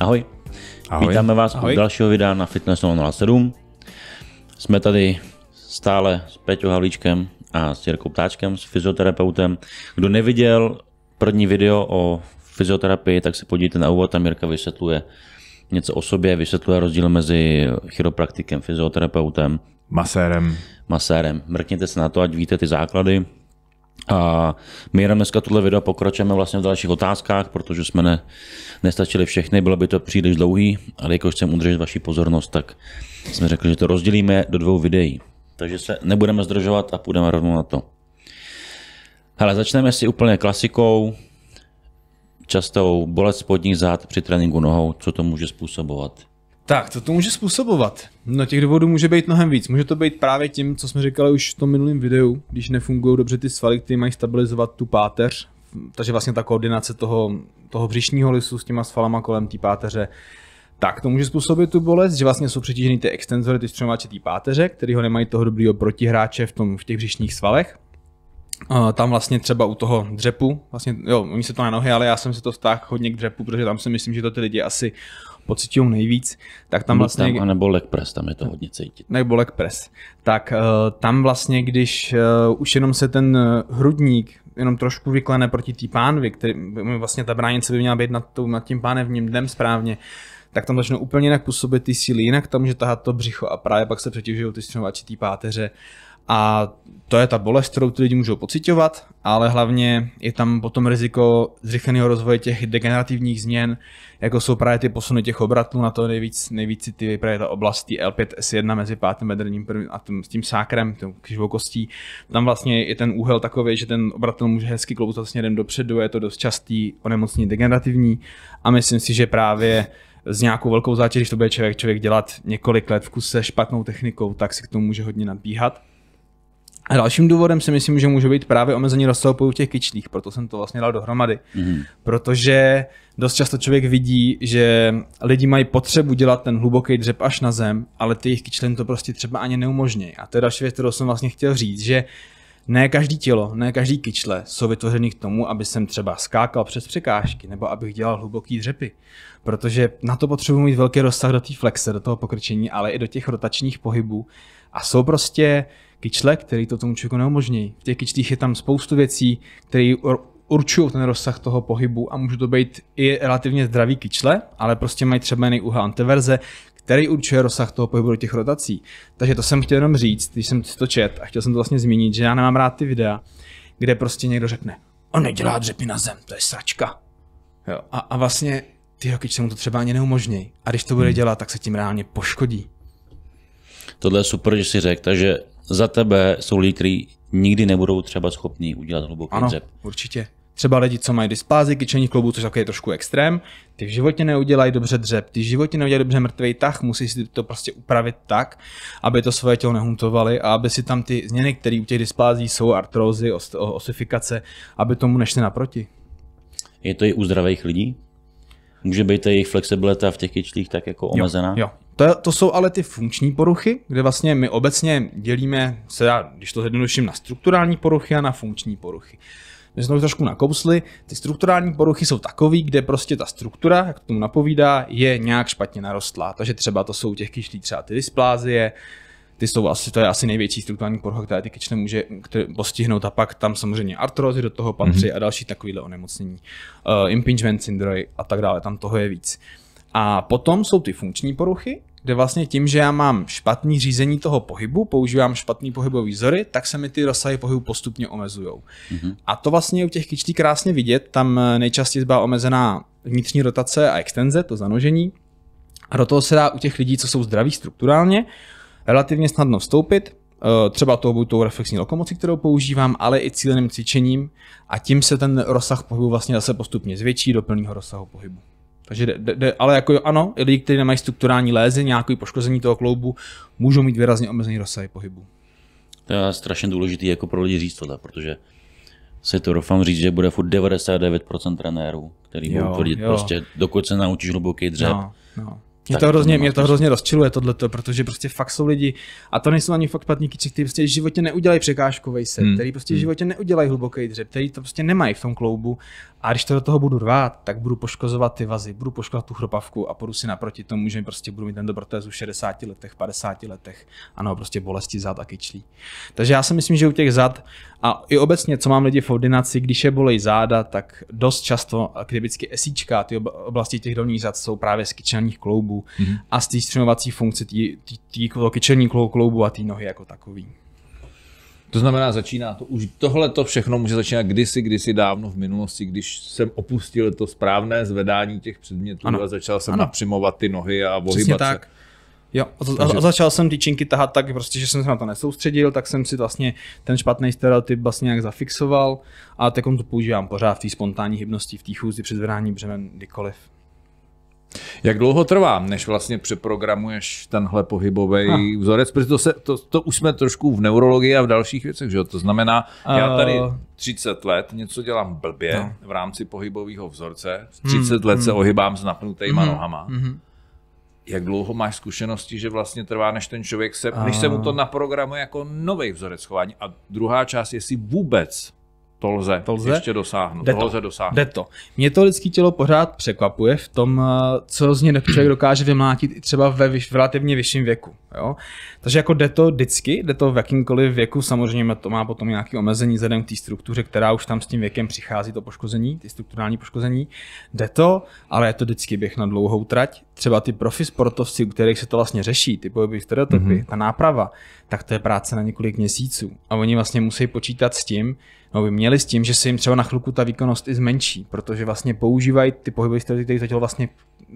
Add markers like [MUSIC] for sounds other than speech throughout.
Ahoj. Ahoj. Vítáme vás Ahoj. u dalšího videa na Fitness 007. Jsme tady stále s Peťou Havlíčkem a s Jirkou Ptáčkem, s fyzioterapeutem. Kdo neviděl první video o fyzioterapii, tak se podívejte na úvod, tam Jirka vysvětluje něco o sobě, vysvětluje rozdíl mezi chiropraktikem, fyzioterapeutem, masérem. Masérem. Mrkněte se na to, ať víte ty základy, a my jenom dneska tohle video pokračujeme vlastně v dalších otázkách, protože jsme ne, nestačili všechny, bylo by to příliš dlouhý, ale jakož chcem udržet vaši pozornost, tak jsme řekli, že to rozdělíme do dvou videí. Takže se nebudeme zdržovat a půjdeme rovnou na to. Ale začneme si úplně klasikou, častou bolest spodních zad při tréninku nohou, co to může způsobovat. Tak, co to může způsobovat? No těch důvodů může být mnohem víc. Může to být právě tím, co jsme říkali už v tom minulém videu, když nefungují dobře ty svaly, které mají stabilizovat tu páteř, takže vlastně ta koordinace toho, toho břišního lisu s těma svalama kolem té páteře, tak to může způsobit tu bolest, že vlastně jsou přetížený ty extenzory, ty střenováče té páteře, který ho nemají toho dobrýho protihráče v, tom, v těch břišních svalech. tam vlastně třeba u toho dřepu, vlastně, jo, oni se to na nohy, ale já jsem si to vztáhl hodně k dřepu, protože tam si myslím, že to ty lidi asi pocitují nejvíc, tak tam vlastně... Tam, nebo leg press, tam je to hodně cítit. Nebo leg press. Tak eh, tam vlastně, když eh, už jenom se ten eh, hrudník jenom trošku vyklene proti té pánvi, který, vlastně ta bránice by měla být nad, tou, nad tím pánevním dnem správně, tak tam začnou úplně jinak působit ty síly, jinak tam může tahat to břicho a právě pak se přetěžují ty té páteře a to je ta bolest, kterou ty lidi můžou pocitovat, ale hlavně je tam potom riziko zrychleného rozvoje těch degenerativních změn, jako jsou právě ty posuny těch obratů, na to nejvíc, nejvíc ty právě ta oblast L5S1 mezi pátým bedrním prvním a tím, s tím sákrem, tou křivou kostí. Tam vlastně je ten úhel takový, že ten obratel může hezky klouzat směrem vlastně dopředu, je to dost častý onemocnění degenerativní a myslím si, že právě s nějakou velkou zátěží, když to bude člověk, člověk dělat několik let v kuse špatnou technikou, tak si k tomu může hodně nadbíhat. A dalším důvodem si myslím, že může být právě omezení rozsahu v těch kyčlích, proto jsem to vlastně dal dohromady. Mm. Protože dost často člověk vidí, že lidi mají potřebu dělat ten hluboký dřep až na zem, ale ty jejich kyčlem to prostě třeba ani neumožňují. A to je další věc, kterou jsem vlastně chtěl říct, že ne každý tělo, ne každý kyčle jsou vytvořeny k tomu, aby jsem třeba skákal přes překážky nebo abych dělal hluboký dřepy. Protože na to potřebuji mít velký rozsah do té flexe, do toho pokrčení, ale i do těch rotačních pohybů. A jsou prostě kyčle, který to tomu člověku neumožní. V těch kyčlích je tam spoustu věcí, které určují ten rozsah toho pohybu a může to být i relativně zdravý kyčle, ale prostě mají třeba jiný úhel anteverze, který určuje rozsah toho pohybu do těch rotací. Takže to jsem chtěl jenom říct, když jsem to čet a chtěl jsem to vlastně zmínit, že já nemám rád ty videa, kde prostě někdo řekne, on nedělá dřepy na zem, to je sračka. Jo. A, a vlastně ty se mu to třeba ani neumožní. A když to bude hmm. dělat, tak se tím reálně poškodí. Tohle je super, že si řekl, takže za tebe jsou lidi, kteří nikdy nebudou třeba schopni udělat hluboký ano, dřep. určitě. Třeba lidi, co mají dyspázy, kyčení v kloubu, což je trošku extrém, ty v životě neudělají dobře dřep, ty v životě neudělají dobře mrtvý tah, musí si to prostě upravit tak, aby to svoje tělo nehuntovali a aby si tam ty změny, které u těch dyspází jsou, artrózy, osifikace, aby tomu nešli naproti. Je to i u zdravých lidí? Může být ta jejich flexibilita v těch kyčlích tak jako omezená? Jo, jo. To, to jsou ale ty funkční poruchy, kde vlastně my obecně dělíme, se já, když to zjednoduším, na strukturální poruchy a na funkční poruchy. My jsme to trošku nakousli, ty strukturální poruchy jsou takový, kde prostě ta struktura, jak tomu napovídá, je nějak špatně narostlá. Takže třeba to jsou těch kyšlí třeba ty dysplázie, ty jsou asi, to je asi největší strukturální porucha, která ty kyčle může které postihnout a pak tam samozřejmě artrozy do toho patří mm-hmm. a další takovýhle onemocnění, uh, impingement syndrome a tak dále, tam toho je víc. A potom jsou ty funkční poruchy, kde vlastně tím, že já mám špatný řízení toho pohybu, používám špatný pohybový vzory, tak se mi ty rozsahy pohybu postupně omezují. Mm-hmm. A to vlastně u těch kyčlí krásně vidět, tam eh, nejčastěji byla omezená vnitřní rotace a extenze, to zanožení. A do toho se dá u těch lidí, co jsou zdraví strukturálně, relativně snadno vstoupit, eh, třeba toho buď tou reflexní lokomocí, kterou používám, ale i cíleným cvičením a tím se ten rozsah pohybu vlastně zase postupně zvětší do plného rozsahu pohybu. Takže de, de, de, ale jako ano, i lidi, kteří nemají strukturální lézy, nějaké poškození toho kloubu, můžou mít výrazně omezený rozsah pohybu. To je strašně důležité jako pro lidi říct tohle, protože si to doufám říct, že bude furt 99% trenérů, který budou tvrdit prostě, dokud se naučíš hluboký dřep, Jo, no, jo. No. Mě to, hrozně, mě to hrozně rozčiluje tohleto, protože prostě fakt jsou lidi, a to nejsou ani fakt platní kyči, kteří prostě v životě neudělají překážkový set, hmm. který prostě v hmm. životě neudělají hluboký dřep, který to prostě nemají v tom kloubu a když to do toho budu rvát, tak budu poškozovat ty vazy, budu poškozovat tu chropavku a půjdu si naproti tomu, že prostě budu mít ten protézu v 60 letech, 50 letech. Ano, prostě bolesti zad a kyčlí. Takže já si myslím, že u těch zad a i obecně, co mám lidi v ordinaci, když je bolej záda, tak dost často typicky esíčka, ty oblasti těch dolních zad jsou právě z kyčelních kloubů mm-hmm. a z té střenovací funkce ty kyčelní kloubu a ty nohy jako takový. To znamená, začíná to už, tohle to všechno může začínat kdysi, kdysi dávno v minulosti, když jsem opustil to správné zvedání těch předmětů ano. a začal jsem ano. napřimovat ty nohy a ohybat se. tak. se. Jo, a, za, Takže... a začal jsem ty činky tahat tak, prostě, že jsem se na to nesoustředil, tak jsem si vlastně ten špatný stereotyp vlastně nějak zafixoval a teď to používám pořád v té spontánní hybnosti, v té chůzi před zvedání břemen, kdykoliv. Jak dlouho trvá, než vlastně přeprogramuješ tenhle pohybový ah. vzorec? Protože to, se, to, to už jsme trošku v neurologii a v dalších věcech, že jo? To znamená, já eh. tady 30 let něco dělám blbě no. v rámci pohybového vzorce, 30 mm, let mm. se mhm. ohybám s napnutýma mm, nohama. Mm. Jak dlouho máš zkušenosti, že vlastně trvá, než ten člověk se, a... než se mu to eh. naprogramuje jako nový vzorec chování? A druhá část, jestli vůbec to lze, to lze ještě dosáhnout. Jde to. lze dosáhnout. Jde to. Mě to lidské tělo pořád překvapuje v tom, eh, co z něj člověk dokáže vymlátit i třeba ve vyš, v relativně vyšším věku. Jo? Takže jako jde to vždycky, jde to v jakýmkoliv věku, samozřejmě to má potom nějaké omezení vzhledem k té struktuře, která už tam s tím věkem přichází, to poškození, ty strukturální poškození. Jde to, ale je to vždycky běh na dlouhou trať. Třeba ty profi sportovci, u kterých se to vlastně řeší, ty pohyby, stereotypy, mm-hmm. ta náprava, tak to je práce na několik měsíců. A oni vlastně musí počítat s tím, No, by měli s tím, že se jim třeba na chvilku ta výkonnost i zmenší, protože vlastně používají ty pohybové stereotypy, které to vlastně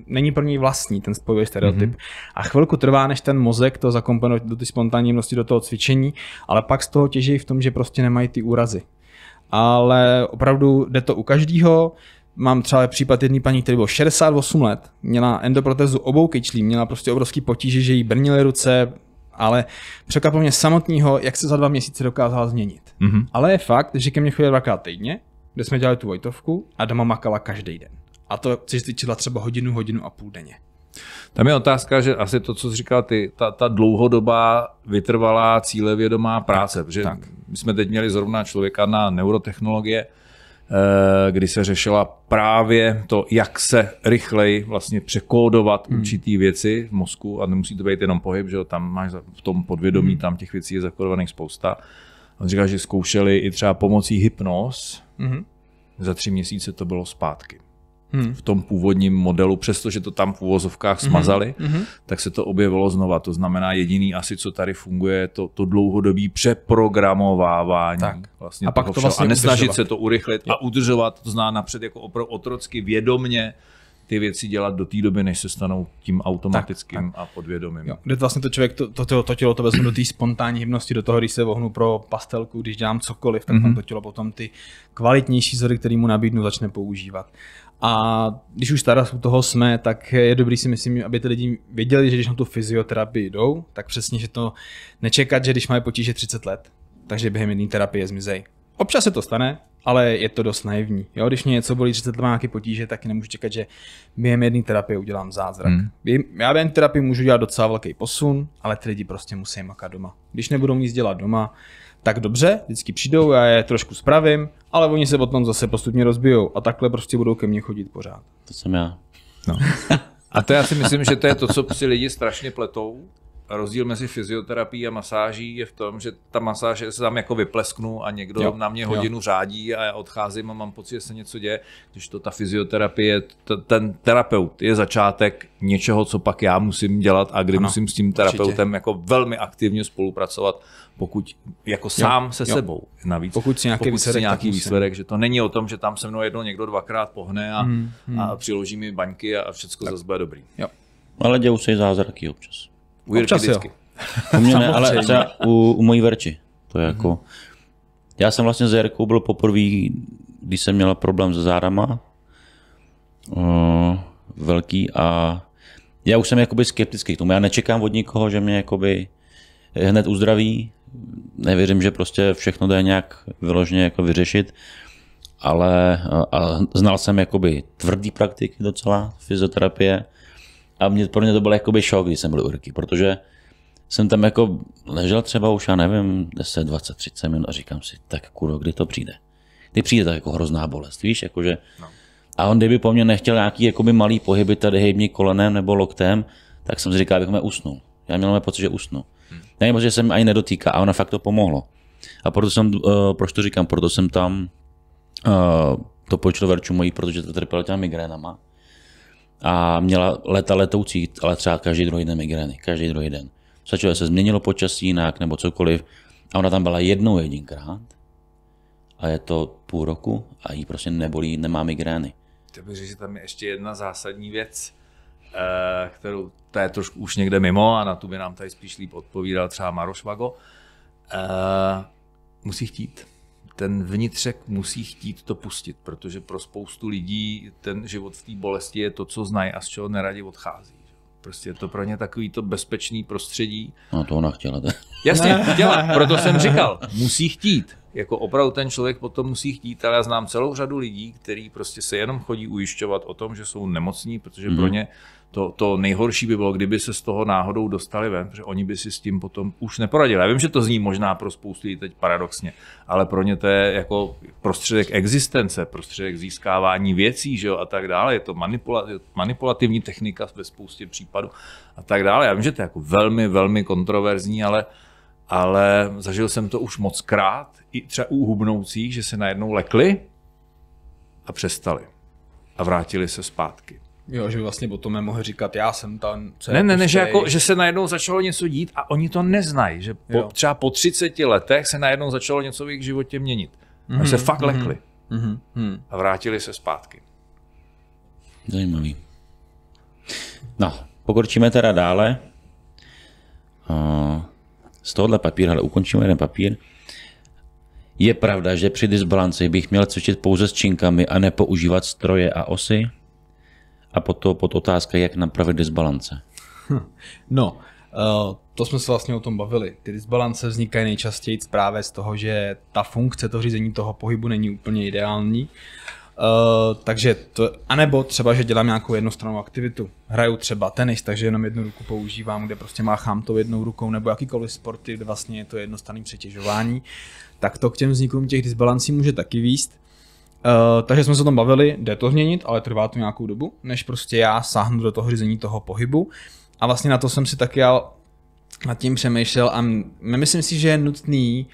není pro něj vlastní, ten pohybový stereotyp. Mm-hmm. A chvilku trvá, než ten mozek to zakomponuje do ty spontánní množství, do toho cvičení, ale pak z toho těží v tom, že prostě nemají ty úrazy. Ale opravdu jde to u každého. Mám třeba případ jedné paní, který byl 68 let, měla endoprotezu obou kyčlí, měla prostě obrovský potíže, že jí brnily ruce, ale překvapilo mě samotného, jak se za dva měsíce dokázala změnit. Mm-hmm. Ale je fakt, že ke mně chodila dvakrát týdně, kde jsme dělali tu Vojtovku a doma makala každý den. A to si cvičila třeba hodinu, hodinu a půl denně. Tam je otázka, že asi to, co jsi říkal ty, ta, ta dlouhodobá, vytrvalá, cílevědomá práce. Tak, protože tak. my jsme teď měli zrovna člověka na neurotechnologie, Eh, kdy se řešila právě to, jak se rychleji vlastně překódovat hmm. určitý věci v mozku a nemusí to být jenom pohyb, že tam máš v tom podvědomí, hmm. tam těch věcí je zakodovaných spousta. On říkal, že zkoušeli i třeba pomocí hypnoz, hmm. za tři měsíce to bylo zpátky hmm. v tom původním modelu, přestože to tam v úvozovkách hmm. smazali, hmm. tak se to objevilo znova. To znamená, jediný asi, co tady funguje, je to, to dlouhodobé přeprogramovávání. Tak. Vlastně a pak to vlastně a nesnažit udržovat. se to urychlit a udržovat, to zná napřed jako opravdu otrocky vědomně, ty věci dělat do té doby, než se stanou tím automatickým tak, tak. a podvědomým. Jo, kde to vlastně to člověk, to, to, to, tělo to vezme do té spontánní hybnosti, do toho, když se vohnu pro pastelku, když dělám cokoliv, tak mm-hmm. tam mhm. to tělo potom ty kvalitnější vzory, které mu nabídnu, začne používat. A když už teda u toho jsme, tak je dobrý si myslím, aby ty lidi věděli, že když na tu fyzioterapii jdou, tak přesně, že to nečekat, že když mají potíže 30 let, takže během jedné terapie zmizej. Občas se to stane, ale je to dost naivní. Jo, když mě něco bolí 30 let, má nějaké potíže, tak nemůžu čekat, že během jedné terapie udělám zázrak. Hmm. Já během terapie můžu dělat docela velký posun, ale ty lidi prostě musí makat doma. Když nebudou nic dělat doma, tak dobře, vždycky přijdou, já je trošku spravím, ale oni se potom zase postupně rozbijou a takhle prostě budou ke mně chodit pořád. To jsem já. No. a to já si myslím, že to je to, co si lidi strašně pletou. Rozdíl mezi fyzioterapií a masáží je v tom, že ta masáž se tam jako vyplesknu a někdo jo, na mě hodinu jo. řádí a já odcházím a mám pocit, že se něco děje. Když to ta fyzioterapie, t- ten terapeut je začátek něčeho, co pak já musím dělat a kdy ano, musím s tím terapeutem určitě. jako velmi aktivně spolupracovat pokud jako sám jo, se jo. sebou. Navíc, pokud si nějaký, pokud výsledek, si nějaký výsledek, že to není o tom, že tam se mnou jednou někdo dvakrát pohne a, hmm, hmm. a přiloží mi baňky a všechno zase bude dobrý. Jo. Ale dějou se i zázraky občas. U Jirky občas vždycky. Jo. U mě ne, ale třeba u, u mojí verči. To je mhm. jako... hmm Já jsem vlastně s Jirkou byl poprvé, když jsem měla problém se zárama uh, eh, velký a já už jsem jakoby skeptický k tomu. Já nečekám od nikoho, že mě jakoby hned uzdraví, nevěřím, že prostě všechno jde nějak vyloženě jako vyřešit, ale a znal jsem jakoby tvrdý praktiky docela, fyzioterapie a mě, pro mě to byl jakoby šok, když jsem byl u Irky, protože jsem tam jako ležel třeba už, já nevím, 10, 20, 30 minut a říkám si, tak kuro, kdy to přijde? Kdy přijde tak jako hrozná bolest, víš, jakože... No. A on kdyby po mně nechtěl nějaký jakoby malý pohyby, tady hejbní kolenem nebo loktem, tak jsem si říkal, abych mě usnul. Já měl mě pocit, že usnu. Já moc, že se mi ani nedotýká a ona fakt to pomohlo. A proto jsem, uh, proč to říkám, proto jsem tam uh, to počilo verču mojí, protože to trpěla těma migrénama. A měla leta letoucí, ale třeba každý druhý den migrény, každý druhý den. Začalo se změnilo počasí jinak nebo cokoliv. A ona tam byla jednou jedinkrát a je to půl roku a jí prostě nebolí, nemá migrény. To bych říct, že tam je ještě jedna zásadní věc. Eh, kterou to je trošku už někde mimo a na tu by nám tady spíš líp odpovídal třeba Maroš Vago, eh, musí chtít ten vnitřek musí chtít to pustit, protože pro spoustu lidí ten život v té bolesti je to, co znají a z čeho neradi odchází. Prostě je to pro ně takový to bezpečný prostředí. No to ona chtěla. To. Jasně, [LAUGHS] chtěla, proto jsem říkal, musí chtít. Jako opravdu ten člověk potom musí chtít, ale já znám celou řadu lidí, kteří prostě se jenom chodí ujišťovat o tom, že jsou nemocní, protože mm. pro mhm. ně to, to nejhorší by bylo, kdyby se z toho náhodou dostali ven, protože oni by si s tím potom už neporadili. Já vím, že to zní možná pro spoustu lidí teď paradoxně, ale pro ně to je jako prostředek existence, prostředek získávání věcí že jo, a tak dále. Je to manipula, manipulativní technika ve spoustě případů a tak dále. Já vím, že to je jako velmi, velmi kontroverzní, ale ale zažil jsem to už moc krát, i třeba u hubnoucích, že se najednou lekli a přestali a vrátili se zpátky. Jo, že vlastně tom mohl říkat, já jsem tam. Co ne, ne, ne, že, jako, že se najednou začalo něco dít a oni to neznají, že po, třeba po 30 letech se najednou začalo něco v jejich životě měnit. Mm-hmm. se mhm, fakt mm-hmm. lekli mm-hmm. a vrátili se zpátky. Zajímavý. No, pokročíme teda dále. Z tohohle papíru, ale ukončíme jeden papír. Je pravda, že při disbalanci bych měl cvičit pouze s činkami a nepoužívat stroje a osy? a potom pod otázka, jak napravit disbalance. Hm. No, eh, to jsme se vlastně o tom bavili. Ty disbalance vznikají nejčastěji právě z toho, že ta funkce, to řízení toho pohybu není úplně ideální. Uh, takže to, anebo třeba, že dělám nějakou jednostrannou aktivitu. Hraju třeba tenis, takže jenom jednu ruku používám, kde prostě máchám to jednou rukou, nebo jakýkoliv sporty, kde vlastně je to jednostranné přetěžování, tak to k těm vznikům těch disbalancí může taky výst. Uh, takže jsme se o tom bavili, jde to změnit, ale trvá to nějakou dobu, než prostě já sáhnu do toho řízení toho pohybu. A vlastně na to jsem si taky já nad tím přemýšlel a myslím si, že je nutný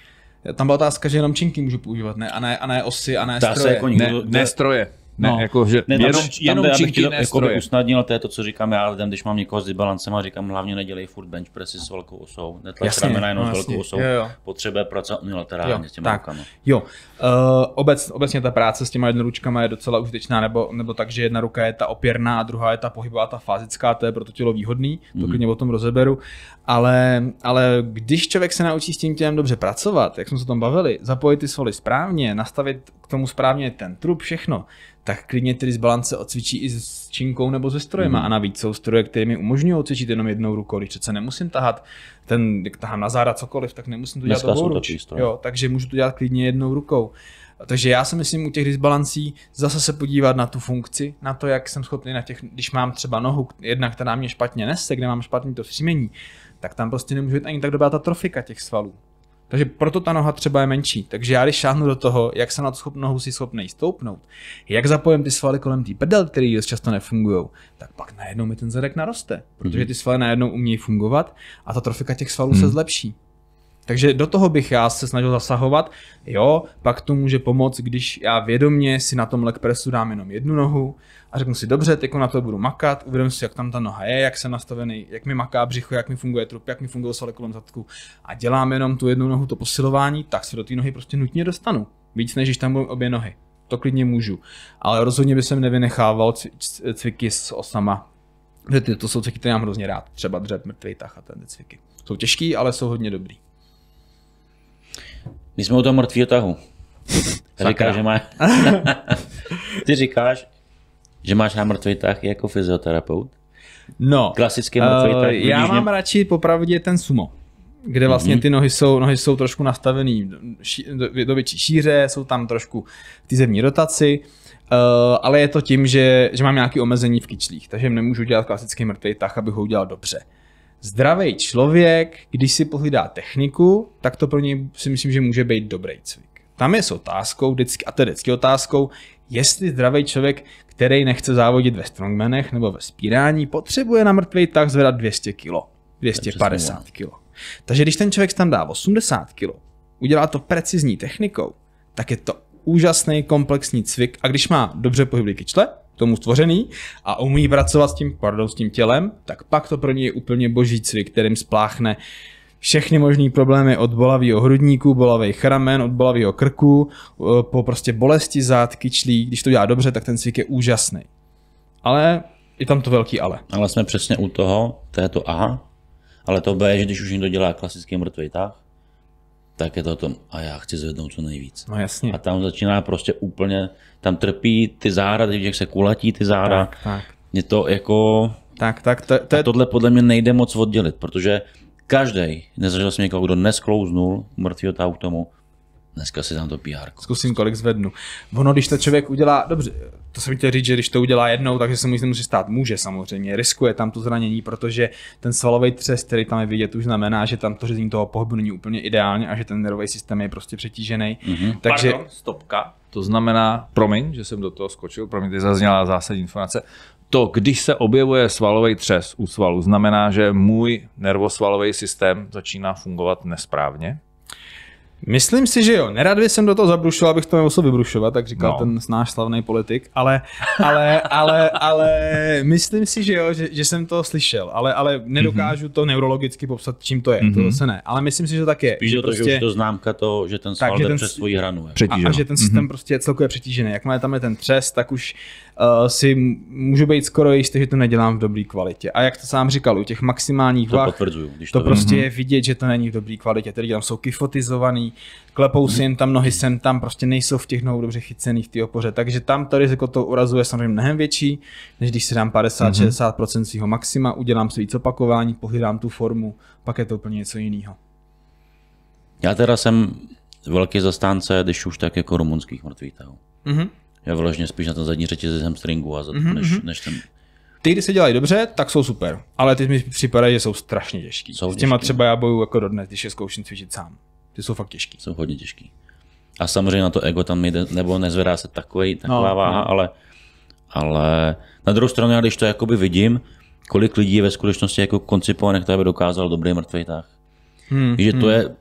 tam byla otázka, že jenom činky můžu používat, ne? A ne, a ne osy, a ne Dá stroje. Se jako nikdo, ne, ne, stroje. Ne, no, jako, že ne, tam, jenom, jenom tam, činky, ne jako by usnadnil, to je to, co říkám já lidem, když mám někoho s balancem, a říkám, hlavně nedělej furt bench pressy s velkou osou, netlač ramena jenom no, s velkou jasně, osou, jo, jo. potřebuje pracovat unilaterálně jo, s těma tak. rukama. Jo, uh, obec, obecně ta práce s těma jednoručkama je docela užitečná, nebo, nebo tak, že jedna ruka je ta opěrná a druhá je ta pohybová, ta fázická, to je pro to tělo výhodný, to mm klidně o tom rozeberu, ale, ale když člověk se naučí s tím tělem dobře pracovat, jak jsme se o tom bavili, zapojit ty svaly správně, nastavit k tomu správně ten trup, všechno, tak klidně z balance odcvičí i s činkou nebo se strojem. Mm. A navíc jsou stroje, které mi umožňují odcvičit jenom jednou rukou. Když přece nemusím tahat ten, tahám na záda cokoliv, tak nemusím to dělat Dneska obou Jo, takže můžu to dělat klidně jednou rukou. Takže já si myslím u těch disbalancí zase se podívat na tu funkci, na to, jak jsem schopný na těch, když mám třeba nohu, jedna, která mě špatně nese, kde mám špatný to střímení, tak tam prostě nemůže být ani tak dobrá ta trofika těch svalů. Takže proto ta noha třeba je menší. Takže já když šáhnu do toho, jak se na tu nohu si schopný stoupnout, jak zapojím ty svaly kolem té prdel, které dost často nefungují, tak pak najednou mi ten zadek naroste. Protože mhm. ty svaly najednou umějí fungovat a ta trofika těch svalů hmm. se mhm. zlepší. Takže do toho bych já se snažil zasahovat. Jo, pak to může pomoct, když já vědomě si na tom lekpresu dám jenom jednu nohu a řeknu si, dobře, teď na to budu makat, uvědomím si, jak tam ta noha je, jak jsem nastavený, jak mi maká břicho, jak mi funguje trup, jak mi funguje svaly kolem zadku a dělám jenom tu jednu nohu, to posilování, tak se do té nohy prostě nutně dostanu. Víc než když tam budou obě nohy. To klidně můžu. Ale rozhodně by jsem nevynechával cviky s osama, protože to jsou cviky, které mám hrozně rád. Třeba dřet, mrtvý tah a tyhle cviky. Jsou těžký, ale jsou hodně dobrý. My jsme u toho mrtvého tahu. říkáš, že má... [LAUGHS] Ty říkáš, že máš na mrtvý tah jako fyzioterapeut? No, klasický mrtvý uh, tah. Já mám mě... radši popravdě ten sumo kde mhm. vlastně ty nohy jsou, nohy jsou trošku nastavený do, do větší šíře, jsou tam trošku ty zemní rotaci, uh, ale je to tím, že, že mám nějaké omezení v kyčlích, takže nemůžu dělat klasický mrtvý tah, abych ho udělal dobře. Zdravý člověk, když si pohlídá techniku, tak to pro něj si myslím, že může být dobrý cvik. Tam je s otázkou, vždycky, a to je vždycky otázkou, jestli zdravý člověk, který nechce závodit ve strongmanech nebo ve spírání, potřebuje na mrtvý tak zvedat 200 kg, 250 kg. Takže když ten člověk tam dá 80 kg, udělá to precizní technikou, tak je to úžasný komplexní cvik a když má dobře pohyblý kyčle, tomu stvořený a umí pracovat s tím, pardon, s tím tělem, tak pak to pro něj je úplně boží cvik, kterým spláchne všechny možné problémy od bolavého hrudníku, bolavých ramen, od bolavého krku, eh, po prostě bolesti zad, kyčlí. Když to dělá dobře, tak ten cvik je úžasný. Ale je tam to velký ale. Ale jsme přesně u toho, to je to A, ale to B, že když už někdo dělá klasický mrtvý tah, tak je to o tom, a já chci zvednout co nejvíc. No jasně. A tam začíná prostě úplně, tam trpí ty záda, jak se kulatí ty záda. Tak, tak. Je to jako... Tak, tak. To, to je... tohle podle mě nejde moc oddělit, protože každý, nezažil jsem někoho, kdo nesklouznul mrtvýho k tomu. Dneska si tam to PR. Zkusím, kolik zvednu. Ono, když to člověk udělá, dobře, to jsem chtěl říct, že když to udělá jednou, takže se mu může stát. Může samozřejmě, riskuje tam to zranění, protože ten svalový třes, který tam je vidět, už znamená, že tam to řízení toho pohybu není úplně ideálně a že ten nervový systém je prostě přetížený. Mm-hmm. Takže... Pardon, stopka. To znamená, promiň, že jsem do toho skočil, promiň, ty zazněla zásadní informace. To, když se objevuje svalový třes u svalu, znamená, že můj nervosvalový systém začíná fungovat nesprávně Myslím si, že jo. Nerad bych jsem do toho zabrušil, abych to nemusel vybrušovat, tak říkal no. ten náš slavný politik, ale, ale, ale, ale myslím si, že jo, že, že jsem to slyšel, ale, ale nedokážu mhm. to neurologicky popsat, čím to je, mm-hmm. to mhm. zase ne. Ale myslím si, že to tak je. Spíš že to, prostě, že už prostě- to známka to, že ten sval tak, jde ten, přes svoji hranu. Je. A, a že ten systém mm-hmm. prostě je celkově přetížený. Jakmile tam je ten třes, tak už uh, si můžu být skoro jistý, že to nedělám v dobré kvalitě. A jak to sám říkal, u těch maximálních to potvrduju, když to, to prostě mhm. je vidět, že to není v dobré kvalitě. Tedy tam jsou kifotizovaný, klepou si mhm. jen tam nohy sem tam, prostě nejsou v těch nohou dobře chycených té opoře. Takže tam to riziko to urazuje samozřejmě mnohem větší, než když si dám 50-60% mhm. svého maxima, udělám si víc opakování, pohydám tu formu, pak je to úplně něco jiného. Já teda jsem velký zastánce, když už tak jako rumunských mrtvých tahů. Mm-hmm. Já vložně spíš na ten zadní řetězec hamstringu a za, mm-hmm. než, mhm. než ten ty, když se dělají dobře, tak jsou super, ale ty mi připadají, že jsou strašně těžký. Jsou S těma těžký. No. třeba já boju jako dnes, když je zkouším cvičit sám. Ty jsou fakt těžký. Jsou hodně těžký. A samozřejmě na to ego tam jde, nebo nezvedá se takový, no, taková no, váha, no. ale, ale na druhou stranu, já když to jakoby vidím, kolik lidí je ve skutečnosti jako koncipovaných, tak by dokázal dobrý mrtvý tah. Hmm, že to hmm. je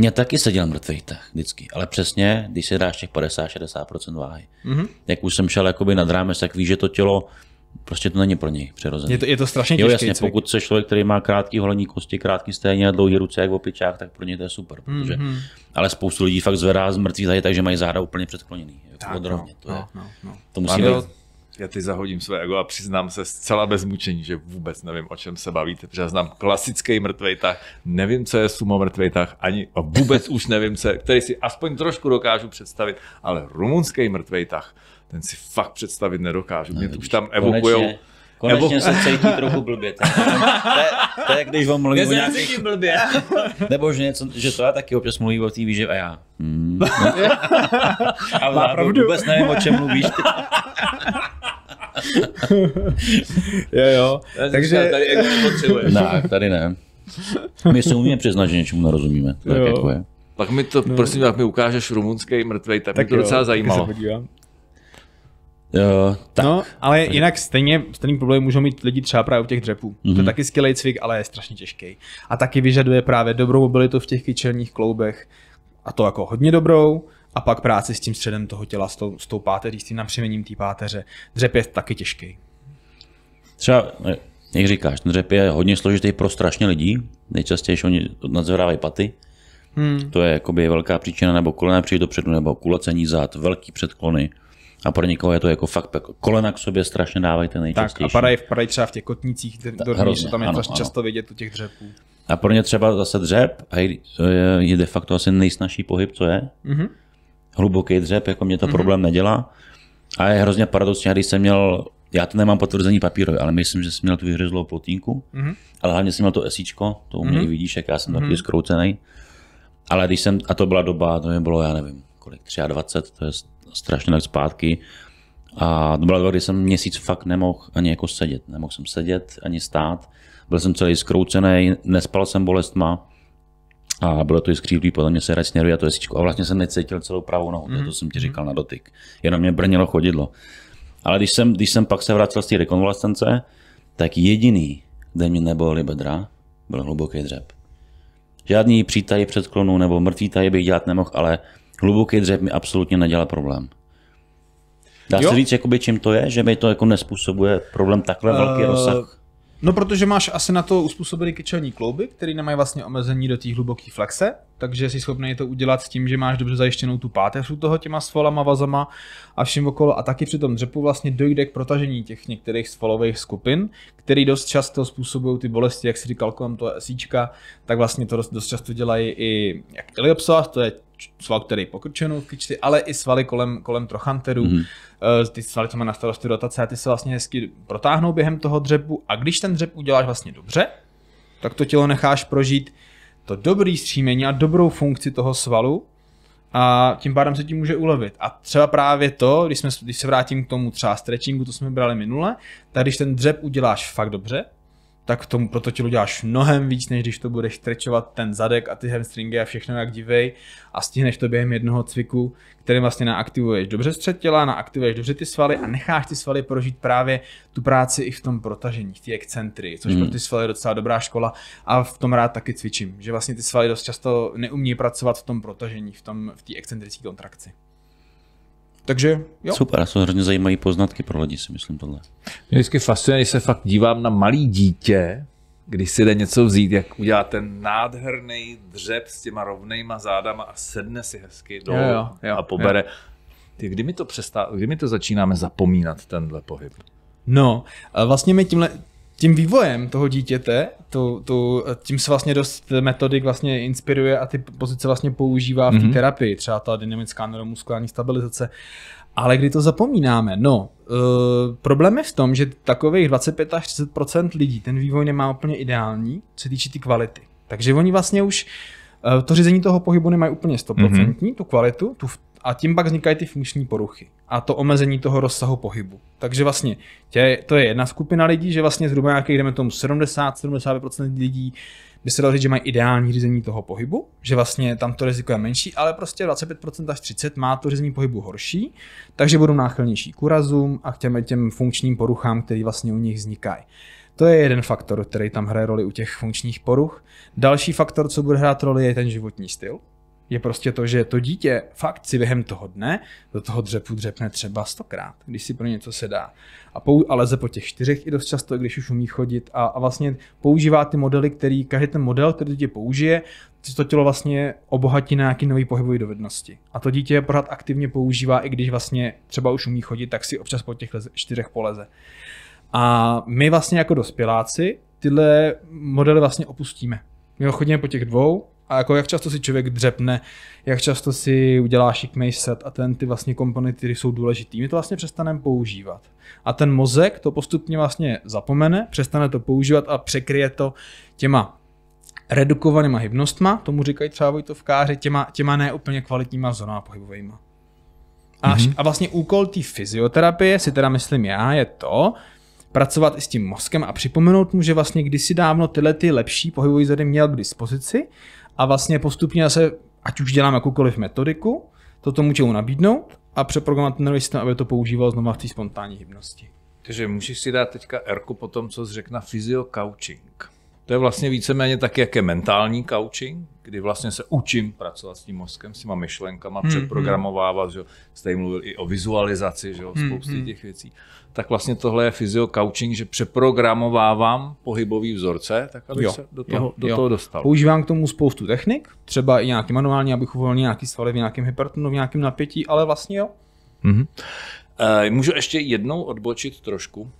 mě taky seděl mrtvý tah vždycky, ale přesně, když si dáš těch 50-60% váhy. Mm-hmm. Jak už jsem šel jakoby nad rámec, tak víš, že to tělo prostě to není pro něj přirozené. Je to, je to strašně těžké. Jo, jasně, cvik. pokud se člověk, který má krátký holení kosti, krátký stejně a dlouhý ruce jak v opičák, tak pro něj to je super. Protože, mm-hmm. Ale spoustu lidí fakt zvedá z mrtvých takže mají záda úplně předkloněný. Jako tak, no, to, je, no, no, no. to musí být já ty zahodím své ego a přiznám se zcela bez mučení, že vůbec nevím, o čem se bavíte, protože já znám klasický mrtvej tah, nevím, co je sumo mrtvej tah, ani a vůbec už nevím, co je, který si aspoň trošku dokážu představit, ale rumunský mrtvej tah, ten si fakt představit nedokážu. Mě to no, už tam evokujou. Konečně Evo... se cítí trochu blbě. To, je, to je, když vám mluví o nějakých... blbě. [LAUGHS] Nebo že, něco, že to já taky občas mluvím o té výživě a já... Hmm. hmm. [LAUGHS] a vůbec nevím, o čem mluvíš. [LAUGHS] jo, jo. Takže... Tady potřebuješ. Ne, tady ne. My se umíme přiznat, že něčemu nerozumíme. Tak jako je. Pak mi to, no. prosím, jak mi ukážeš rumunský mrtvej, tak, tak mě to jo, docela zajímalo. Se podívám. Jo, tak. No, ale jinak stejně, stejný problém můžou mít lidi třeba právě u těch dřepů. Mm-hmm. To je mhm. taky skvělý cvik, ale je strašně těžký. A taky vyžaduje právě dobrou mobilitu v těch kyčelních kloubech. A to jako hodně dobrou, a pak práci s tím středem toho těla, s tou, s tou páteří, s tím napřemením té páteře. Dřep je taky těžký. Třeba, jak říkáš, ten dřep je hodně složitý pro strašně lidí. Nejčastěji oni nadzvedávají paty. Hmm. To je jakoby velká příčina, nebo kolena přijít dopředu, nebo kulacení zad, velký předklony. A pro někoho je to jako fakt peklo. Jako kolena k sobě strašně dávají ten nejčastější. Tak a padají, padají třeba v těch kotnicích, kde, do hrozně, tam je ano, často ano. vidět u těch dřepů. A pro ně třeba zase dřep je de facto asi nejsnažší pohyb, co je. Mm-hmm hluboký dřep, jako mě to mm-hmm. problém nedělá. A je hrozně paradoxně, když jsem měl, já to nemám potvrzení papírově, ale myslím, že jsem měl tu vyhryzlou plotínku, mm-hmm. ale hlavně jsem měl to esíčko, to u mě mm-hmm. i vidíš, jak já jsem mm-hmm. taky zkroucený. Ale když jsem, a to byla doba, to mi bylo, já nevím, kolik, 23, to je strašně tak zpátky. A to byla doba, kdy jsem měsíc fakt nemohl ani jako sedět. Nemohl jsem sedět, ani stát. Byl jsem celý zkroucený, nespal jsem bolestma a bylo to i skřídlý, potom mě se hrač směruje a to jesičko. A vlastně jsem necítil celou pravou nohu, mm-hmm. to jsem ti mhm. říkal na dotyk. Jenom mě brnělo chodidlo. Ale když jsem, když jsem pak se vracel z té rekonvalescence, tak jediný, kde mi nebyly bedra, byl hluboký dřep. Žádný před klonu nebo mrtvý taj bych dělat nemohl, ale hluboký dřep mi absolutně nedělal problém. Dá jo. se říct, jakoby, čím to je, že mi to jako nespůsobuje problém takhle velký uh, rozsah? No, protože máš asi na to uspůsobený kyčelní klouby, který nemají vlastně omezení do té hluboké flexe, takže jsi schopný to udělat s tím, že máš dobře zajištěnou tu páteř u toho těma svolama, vazama a vším okolo a taky při tom dřepu vlastně dojde k protažení těch některých svalových skupin, které dost často způsobují ty bolesti, jak si říkal kolem toho síčka, tak vlastně to dost, dost často dělají i jak iliopsoas, to je sval, který je pokrčený v kyčli, ale i svaly kolem, kolem trochanterů. Mm-hmm. Ty svaly, co má na starosti rotace, a ty se vlastně hezky protáhnou během toho dřepu a když ten dřep uděláš vlastně dobře, tak to tělo necháš prožít to dobrý střímení a dobrou funkci toho svalu a tím pádem se tím může ulevit. A třeba právě to, když, jsme, když se vrátím k tomu třeba stretchingu, to jsme brali minule, tak když ten dřep uděláš fakt dobře, tak tomu proto tělu děláš mnohem víc, než když to budeš trečovat ten zadek a ty hamstringy a všechno jak divej a stihneš to během jednoho cviku, který vlastně naaktivuješ dobře střed těla, naaktivuješ dobře ty svaly a necháš ty svaly prožít právě tu práci i v tom protažení, v té excentry, což mm. pro hmm. ty svaly je docela dobrá škola a v tom rád taky cvičím, že vlastně ty svaly dost často neumí pracovat v tom protažení, v té v excentrické kontrakci. Takže jo. Super, jsou hrozně zajímavé poznatky pro lidi, si myslím tohle. Mě vždycky fascinuje, když se fakt dívám na malý dítě, když si jde něco vzít, jak udělá ten nádherný dřeb s těma rovnýma zádama a sedne si hezky dolů jo, jo, jo, a pobere. Jo. Ty, kdy mi to přestá, kdy mi to začínáme zapomínat, tenhle pohyb? No, vlastně my tímhle, tím vývojem toho dítěte, tu, tu, tím se vlastně dost metodik vlastně inspiruje a ty pozice vlastně používá v té mm-hmm. terapii, třeba ta dynamická neuromuskulární stabilizace. Ale kdy to zapomínáme? No, e, uh, problém je v tom, že takových 25 až 30 lidí ten vývoj nemá úplně ideální, co se týče ty tý kvality. Takže oni vlastně už e, to řízení toho pohybu nemají úplně 100 mm-hmm. tu kvalitu, tu, a tím pak vznikají ty funkční poruchy a to omezení toho rozsahu pohybu. Takže vlastně tě, to je jedna skupina lidí, že vlastně zhruba nějakých, jdeme tomu 70-75% lidí by se dalo říct, že mají ideální řízení toho pohybu, že vlastně tam to riziko je menší, ale prostě 25% až 30% má to řízení pohybu horší, takže budou náchylnější k úrazům a k těm, těm funkčním poruchám, které vlastně u nich vznikají. To je jeden faktor, který tam hraje roli u těch funkčních poruch. Další faktor, co bude hrát roli, je ten životní styl je prostě to, že to dítě fakt si během toho dne do toho dřepu dřepne třeba stokrát, když si pro něco sedá. A pou, a leze po těch čtyřech i dost často, když už umí chodit a, a vlastně používá ty modely, který každý ten model, který dítě použije, to tělo vlastně obohatí na nějaký nový pohybový dovednosti. A to dítě je pořád aktivně používá, i když vlastně třeba už umí chodit, tak si občas po těch čtyřech poleze. A my vlastně jako dospěláci tyhle modely vlastně opustíme. My ho chodíme po těch dvou, a jako jak často si člověk dřepne, jak často si udělá šikmej set a ten ty vlastně komponenty, které jsou důležité, my to vlastně přestaneme používat. A ten mozek to postupně vlastně zapomene, přestane to používat a překryje to těma redukovanýma hybnostma, tomu říkají třeba Vojtovkáři, těma, těma neúplně kvalitníma zónama pohybovými. A, mm-hmm. a vlastně úkol té fyzioterapie, si teda myslím já, je to, pracovat i s tím mozkem a připomenout mu, že vlastně kdysi dávno tyhle ty lepší pohybové zady měl k dispozici a vlastně postupně se, ať už dělám jakoukoliv metodiku, to tomu tělu nabídnout a přeprogramovat ten nervový systém, aby to používal znovu v té spontánní hybnosti. Takže můžeš si dát teďka Erku po tom, co jsi řekl na physio-couching. To je vlastně víceméně tak, jak je mentální coaching, kdy vlastně se učím pracovat s tím mozkem, s těma myšlenkama, hmm, hmm. předprogramovávat, že jste mluvil i o vizualizaci, že jo, hmm, spousty hmm, těch věcí. Tak vlastně tohle je coaching, že přeprogramovávám pohybový vzorce, tak aby jo, se do toho, jo, do toho jo. dostal. Používám k tomu spoustu technik, třeba i nějaký manuální, abych uvolnil nějaký svaly v nějakém hypertonu, v nějakém napětí, ale vlastně jo. hmm můžu ještě jednou odbočit trošku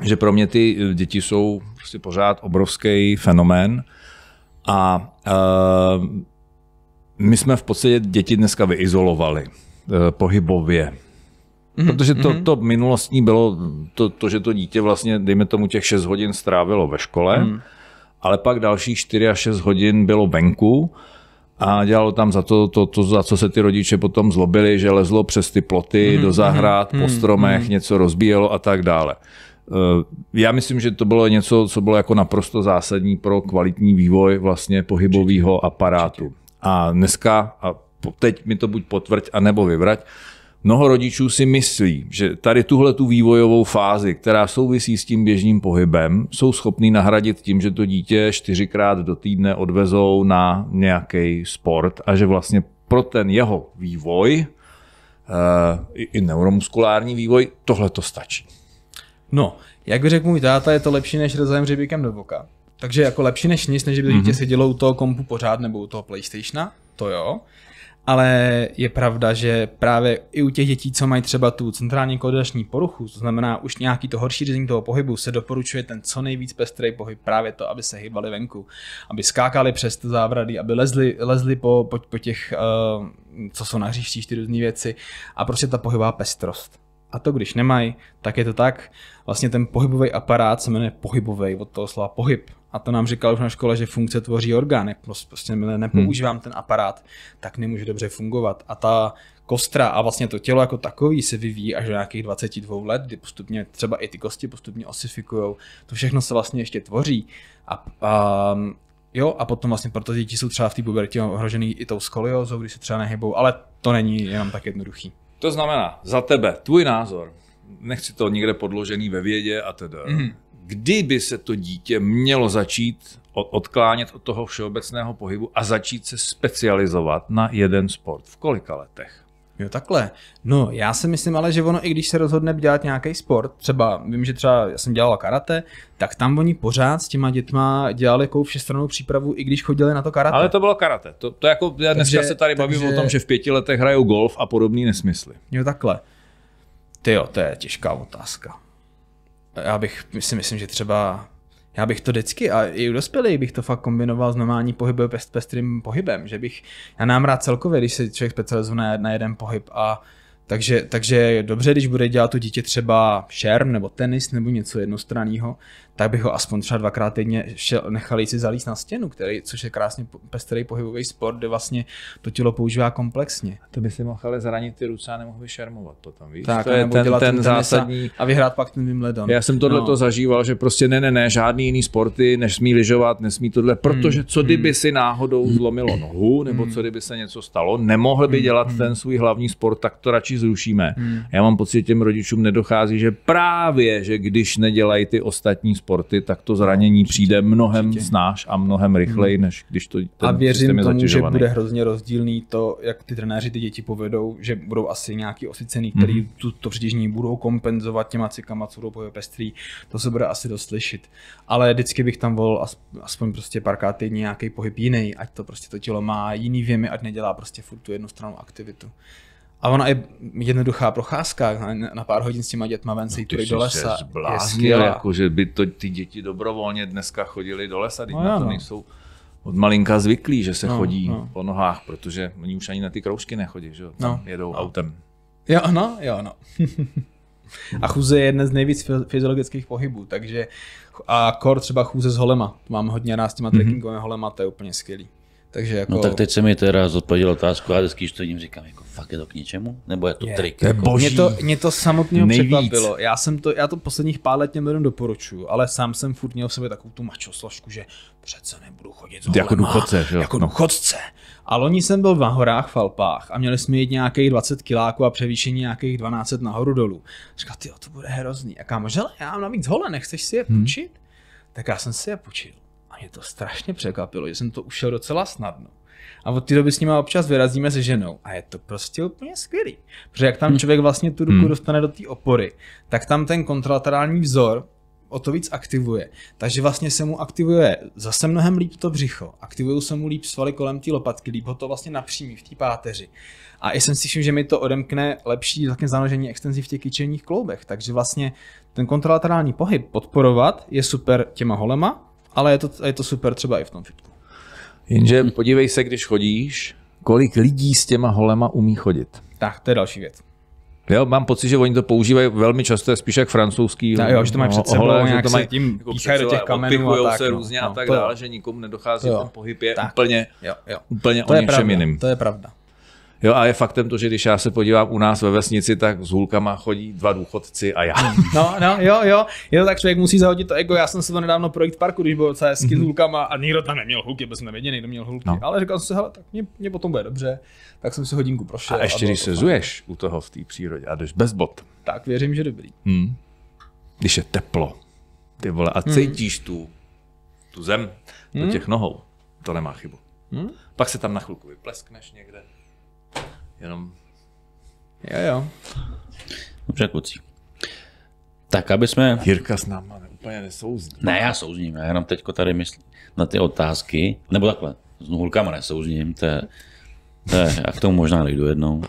že pro mě ty eh, děti jsou prostě pořád obrovský fenomén a uh, my jsme v podstatě děti dneska vyizolovali uh, pohybově. Mm-hmm. Protože to, mhm. to minulostní bylo to, to, že to dítě vlastně, dejme tomu, těch 6 hodin strávilo ve škole, mm. ale pak další 4 až 6 hodin bylo venku a dělalo tam za to, to, to, za co se ty rodiče potom zlobili, že lezlo přes ty ploty mm, do mhm, zahrad, mm, po mhm, stromech, mm. něco rozbíjelo a tak dále. Eh, já myslím, že to bylo něco, co bylo jako naprosto zásadní pro kvalitní vývoj vlastně pohybového aparátu. A dneska, a teď mi to buď potvrď, anebo vyvrať, mnoho rodičů si myslí, že tady tuhle tu vývojovou fázi, která souvisí s tím běžným pohybem, jsou schopní nahradit tím, že to dítě čtyřikrát do týdne odvezou na nějaký sport a že vlastně pro ten jeho vývoj, eh, i neuromuskulární vývoj, tohle to stačí. No, jak by řekl můj táta, je to lepší než rezem řebíkem do boka. Takže jako lepší než nic, než by dítě mm-hmm. sedělo u toho kompu pořád nebo u toho PlayStationa, to jo. Ale je pravda, že právě i u těch dětí, co mají třeba tu centrální koordinační poruchu, to znamená už nějaký to horší řízení toho pohybu, se doporučuje ten co nejvíc pestrý pohyb, právě to, aby se hýbali venku, aby skákali přes ty zábrady, aby lezli, lezli po, po, po těch, uh, co jsou na hřištích, ty různé věci a prostě ta pohybová pestrost. A to když nemají, tak je to tak. Vlastně ten pohybový aparát se jmenuje pohybový, od toho slova pohyb. A to nám říkal už na škole, že funkce tvoří orgány. Prostě nepoužívám hmm. ten aparát, tak nemůže dobře fungovat. A ta kostra a vlastně to tělo jako takový se vyvíjí až do nějakých 22 let, kdy postupně třeba i ty kosti postupně osifikují. To všechno se vlastně ještě tvoří. A, a um, Jo, a potom vlastně proto děti jsou třeba v té pubertě ohrožený i tou skoliozou, když se třeba nehybou, ale to není jenom tak jednoduchý. To znamená, za tebe, tvůj názor, nechci to nikde podložený ve vědě a tedy. Mm. Kdyby se to dítě mělo začít odklánět od toho všeobecného pohybu a začít se specializovat na jeden sport? V kolika letech? Jo, takhle. No, já si myslím ale, že ono, i když se rozhodne dělat nějaký sport, třeba vím, že třeba já jsem dělala karate, tak tam oni pořád s těma dětma dělali jako všestrannou přípravu, i když chodili na to karate. Ale to bylo karate. To, to jako já dneska se tady takže... bavím o tom, že v pěti letech hrajou golf a podobný nesmysly. Jo, takhle. Ty jo, to je těžká otázka. Já bych si myslím, že třeba já bych to vždycky, a i u dospělých bych to fakt kombinoval s normální pohybem, pest, pestrým pohybem, že bych, já nám rád celkově, když se člověk specializuje na, na jeden pohyb a takže, takže dobře, když bude dělat to dítě třeba šerm nebo tenis nebo něco jednostranného, tak bych ho aspoň třeba dvakrát týdně šel, nechal si zalíst na stěnu, který, což je krásně pestrý pohybový sport, kde vlastně to tělo používá komplexně. A to by si mohl ale zranit ty ruce a nemohl by šermovat potom, víš? Tak, to je ten, ten, ten zásadní. A vyhrát pak ten Wimbledon. Já jsem tohle no. zažíval, že prostě ne, ne, ne, žádný jiný sporty, nesmí lyžovat, nesmí tohle, protože hmm. co kdyby hmm. si náhodou zlomilo nohu, nebo co hmm. kdyby se něco stalo, nemohl by hmm. dělat hmm. ten svůj hlavní sport, tak to radši zrušíme. Hmm. Já mám pocit, že těm rodičům nedochází, že právě, že když nedělají ty ostatní sporty, tak to zranění přijde mnohem Určitě. snáš a mnohem rychleji, hmm. než když to ten A věřím je tomu, že bude hrozně rozdílný to, jak ty trenéři ty děti povedou, že budou asi nějaký osycený, mhm. který hmm. tu, to přitěžení budou kompenzovat těma cikama, co budou pestrý, to se bude asi doslyšet. Ale vždycky bych tam volil aspoň prostě parkáty nějaký pohyb jiný, ať to prostě to tělo má jiný věmy, ať nedělá prostě furt tu jednu stranu aktivitu. A ona je jednoduchá procházka, na pár hodin s těma dětma ven si no, do lesa. Se zbláznil, jako, že by to ty děti dobrovolně dneska chodili do lesa, když no, na to no. nejsou od malinka zvyklí, že se no, chodí no. po nohách, protože oni už ani na ty kroužky nechodí, že no, jedou no. autem. Jo, no, jo, no. [LAUGHS] a chůze je jedna z nejvíc fyziologických pohybů, takže a kor třeba chůze s holema, mám hodně rád s těma mm-hmm. trekkingovými holema, to je úplně skvělý. Takže jako... No tak teď se mi teda zodpověděl otázku a to jim říkám, jako fakt je to k něčemu? Nebo je to je, trik? To je jako? boží. Mě to, mě to samotného překvapilo. Já, jsem to, já to posledních pár let těm lidem doporučuju, ale sám jsem furt měl v sobě takovou tu složku, že přece nebudu chodit s jako holema, Jako důchodce, že jo? Jako no. důchodce. A loni jsem byl v horách v Alpách a měli jsme jít nějakých 20 kiláků a převýšení nějakých 12 nahoru dolů. Říkal, ty to bude hrozný. A kámo, já mám navíc hole, nechceš si je hmm. půjčit? Hmm. Tak já jsem si je půjčil mě to strašně překvapilo, že jsem to ušel docela snadno. A od té doby s nimi občas vyrazíme se ženou. A je to prostě úplně skvělý. Protože jak tam hmm. člověk vlastně tu ruku hmm. dostane do té opory, tak tam ten kontralaterální vzor o to víc aktivuje. Takže vlastně se mu aktivuje zase mnohem líp to břicho, aktivují se mu líp svaly kolem té lopatky, líp ho to vlastně napřímí v té páteři. A i jsem si všiml, že mi to odemkne lepší také zanožení extenzí v těch kyčelních kloubech. Takže vlastně ten kontralaterální pohyb podporovat je super těma holema, ale je to, je to super třeba i v tom fitku. Jenže podívej se, když chodíš, kolik lidí s těma holema umí chodit. Tak, to je další věc. Jo, mám pocit, že oni to používají velmi často, je spíš jak francouzský. No, jo, že to mají před no, sebou, hole, nějak to mají, se tím jako do těch kamenů a tak. se no, různě no, a tak dále, že nikomu nedochází jo, ten pohyb, je tak, úplně, jo, jo. úplně to o něčem pravda, jiným. To je pravda. Jo, a je faktem to, že když já se podívám u nás ve vesnici, tak s hůlkama chodí dva důchodci a já. [LAUGHS] No, no, jo, jo. Je to tak, člověk musí zahodit to ego. Já jsem se to nedávno v parku, když byl docela hezky mm-hmm. s mhm. hůlkama a nikdo tam neměl hůlky, protože jsem nevěděl, někdo měl hůlky. No. Ale říkal jsem si, hele, tak mě, mě, potom bude dobře. Tak jsem si hodinku prošel. A ještě a když se zuješ u toho v té přírodě a jdeš bez bot. Tak věřím, že dobrý. Hmm. Když je teplo, ty vole, a hmm. cítíš hmm. tu, tu zem do hmm. těch nohou, to nemá chybu. Hmm? Pak se tam na chvilku vypleskneš někde, Jenom... Jo, jo. Dobře, kluci. Tak, aby jsme... Jirka s náma úplně nesouzní. Ne, já souzním, já jenom teďko tady myslím na ty otázky, nebo takhle, s nuhulkama nesouzním, to je, to je, já k tomu možná nejdu jednou.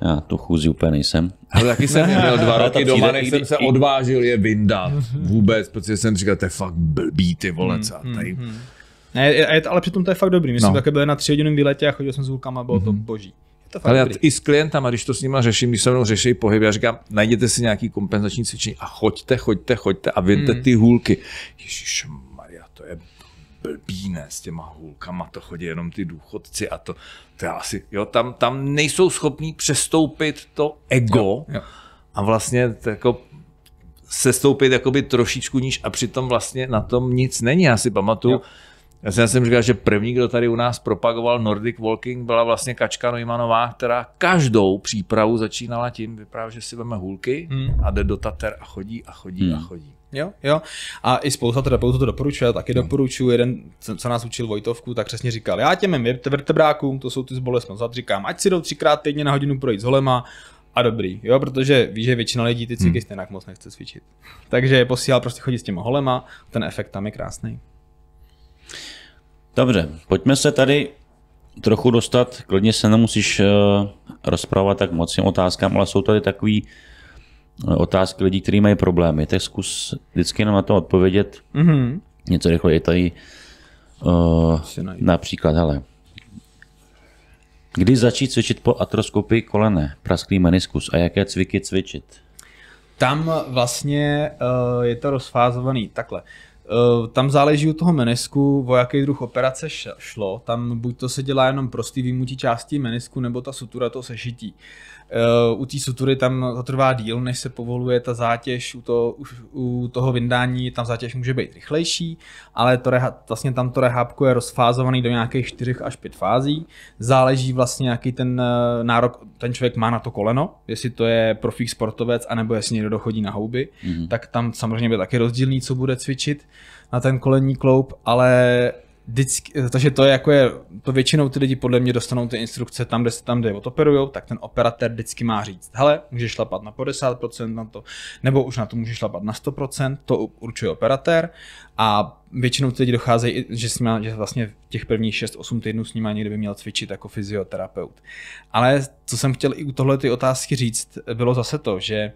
Já tu chůzi úplně nejsem. Ale taky jsem měl dva roky doma, než jsem se odvážil je vyndat mhm. vůbec, protože jsem říkal, to je fakt blbý ty vole, mhm, co mhm, tady... Ne, ale přitom to je fakt dobrý. My no. jsme také byli na tři hodinu výletě a chodil jsem s hůlkama, bylo to boží. To Ale já t- i s klientama, když to s nima řeším, když se mnou řeší pohyb, já říkám, najděte si nějaký kompenzační cvičení a choďte, choďte, choďte a vyjďte hmm. ty hůlky. Ježíš Maria, to je blbý, ne, s těma hůlkama to chodí jenom ty důchodci a to, to je asi, jo, tam, tam nejsou schopní přestoupit to ego jo, jo. a vlastně jako sestoupit jakoby trošičku níž a přitom vlastně na tom nic není. Já si pamatuju, jo já jsem, si říkal, že první, kdo tady u nás propagoval Nordic Walking, byla vlastně Kačka Nojmanová, která každou přípravu začínala tím, vyprávě, že si veme hůlky hmm. a jde do Tater a chodí a chodí hmm. a chodí. Jo, jo. A i spousta terapeutů to doporučuje, taky hmm. doporučuji. Jeden, co nás učil Vojtovku, tak přesně říkal, já těm vertebrákům, to jsou ty z zad říkám, ať si jdou třikrát týdně na hodinu projít s holema, a dobrý, jo, protože víš, že většina lidí ty cyklisty hmm. moc nechce cvičit. Takže posílal prostě chodit s těma holema, ten efekt tam je krásný. Dobře, pojďme se tady trochu dostat, klidně se nemusíš eh, rozprávat tak moc otázkám, ale jsou tady takové eh, otázky lidí, kteří mají problémy. Tak zkus vždycky jenom na to odpovědět mm-hmm. něco je Tady uh, například, hele, kdy začít cvičit po atroskopii kolene, prasklý meniskus a jaké cviky cvičit? Tam vlastně uh, je to rozfázovaný takhle. Eh, tam záleží u toho menisku, o jaký druh operace šlo. Tam buď to se dělá jenom prostý výmutí části menisku, nebo ta sutura to sešití. Eh, u té sutury tam to trvá díl, než se povoluje ta zátěž u, to, u toho vyndání, tam zátěž může být rychlejší, ale to reha, vlastně tam to rehábko je rozfázovaný do nějakých 4 až 5 fází. Záleží vlastně, jaký ten eh, nárok ten člověk má na to koleno, jestli to je profík sportovec, anebo jestli někdo dochodí na houby, mm-hmm. tak tam samozřejmě bude taky rozdílný, co bude cvičit na ten kolenní kloup, ale vždycky, eh, takže to je jako je, to většinou ty lidi podle mě dostanou ty instrukce tam, kde se tam, kde operují, tak ten operátor vždycky má říct, hele, můžeš šlapat na 50% na to, nebo už na to můžeš šlapat na 100%, to určuje operatér a většinou ty lidi docházejí, že, jsme, že vlastně těch prvních 6-8 týdnů s nimi někdy by měl cvičit jako fyzioterapeut. Ale co jsem chtěl i u tohle ty otázky říct, bylo zase to, že eh,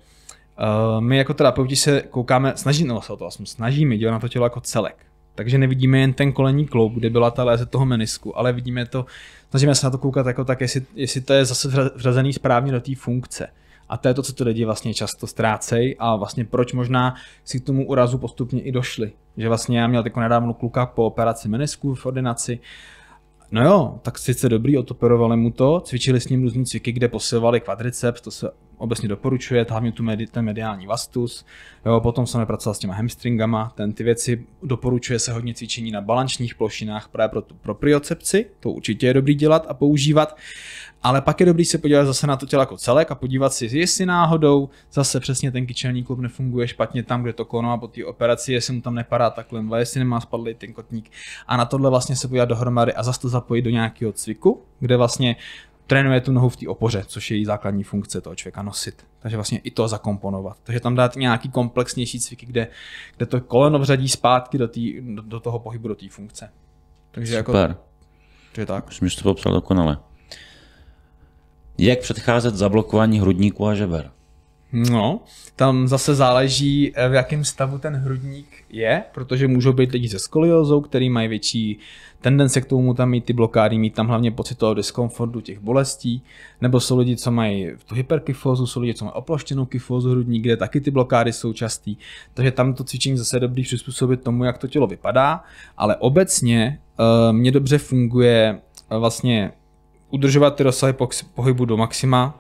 my jako terapeuti se koukáme, snažíme, no, se o to, vlastně snažíme dělat na to tělo jako celek takže nevidíme jen ten kolení kloub, kde byla ta léze toho menisku, ale vidíme to, snažíme se na to koukat jako tak, jestli, jestli to je zase vřazený správně do té funkce. A to je to, co ty lidi vlastně často ztrácejí a vlastně proč možná si k tomu urazu postupně i došli. Že vlastně já měl jako nedávno kluka po operaci menisku v ordinaci No jo, tak sice dobrý, otoperovali mu to, cvičili s ním různý cviky, kde posilovali kvadriceps, to se obecně doporučuje, hlavně tu medi, ten mediální vastus, jo, potom jsem pracoval s těma hamstringama, ten ty věci, doporučuje se hodně cvičení na balančních plošinách právě pro tu propriocepci, to určitě je dobrý dělat a používat. Ale pak je dobrý se podívat zase na to tělo jako celek a podívat si, jestli náhodou zase přesně ten kyčelní klub nefunguje špatně tam, kde to kono a po té operaci, jestli mu tam nepadá takhle, jestli nemá spadlý ten kotník. A na tohle vlastně se podívat dohromady a zase to zapojit do nějakého cviku, kde vlastně trénuje tu nohu v té opoře, což je její základní funkce toho člověka nosit. Takže vlastně i to zakomponovat. Takže tam dát nějaký komplexnější cviky, kde, kde to koleno vřadí zpátky do, tý, do, do toho pohybu, do té funkce. Takže jako- Super. Jako, to je tak. Už mi to popsal dokonale. Jak předcházet zablokování hrudníku a žeber? No, tam zase záleží, eh, v jakém stavu ten hrudník je, protože můžou být lidi se skoliozou, který mají větší tendence k tomu tam mít ty blokády, mít tam hlavně pocit toho diskomfortu, těch bolestí, nebo jsou lidi, co mají tu hyperkyfózu, jsou lidi, co mají oploštěnou kyfózu hrudní, kde taky ty blokády jsou častý. Takže tam to cvičení zase dobrý přizpůsobit tomu, jak to tělo vypadá, ale obecně eh, mě dobře funguje eh, vlastně udržovat ty rozsahy pohybu do maxima,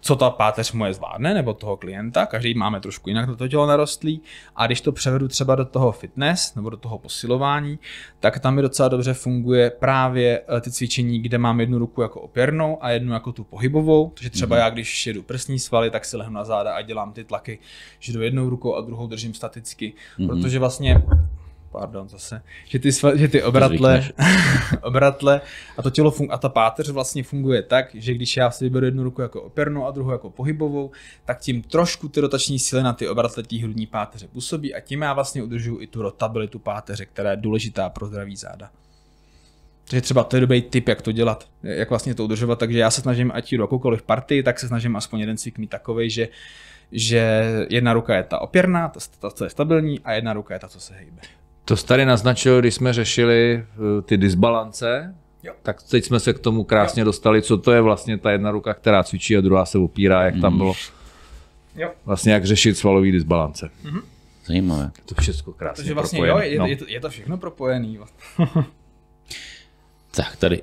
co ta páteř moje zvládne, nebo toho klienta, každý máme trošku jinak na to tělo narostlý a když to převedu třeba do toho fitness nebo do toho posilování, tak tam mi docela dobře funguje právě eh, ty cvičení, kde mám jednu ruku jako opěrnou a jednu jako tu pohybovou, takže třeba mm-hmm. já když jedu prsní svaly, tak si lehnu na záda a dělám ty tlaky, že do jednou rukou a druhou držím staticky, mm-hmm. protože vlastně pardon zase, že ty, sva, že ty obratle, [LAUGHS] obratle a to tělo a ta páteř vlastně funguje tak, že když já si vyberu jednu ruku jako opernou a druhou jako pohybovou, tak tím trošku ty rotační síly na ty obratle té hrudní páteře působí a tím já vlastně udržuju i tu rotabilitu páteře, která je důležitá pro zdraví záda. Takže třeba to je dobrý tip, jak to dělat, jak vlastně to udržovat. Takže já se snažím, ať jdu jakoukoliv partii, tak se snažím aspoň jeden cvik mít takovej, že že jedna ruka je ta opěrná, ta, ta, co je stabilní, a jedna ruka je ta, co se hejbe. To jsi tady naznačil, když jsme řešili eh, ty disbalance, jo. tak teď jsme se k tomu krásně jo. dostali, co to je vlastně ta jedna ruka, která cvičí a druhá se opírá, jak mm. tam mhm. bylo. Jo. Vlastně jak řešit svalový disbalance. Mm-hmm. Zajímavé. To všechno krásně Takže vlastně propojené. jo, je, no. je, to, je to všechno propojený. [LAUGHS] tak tady.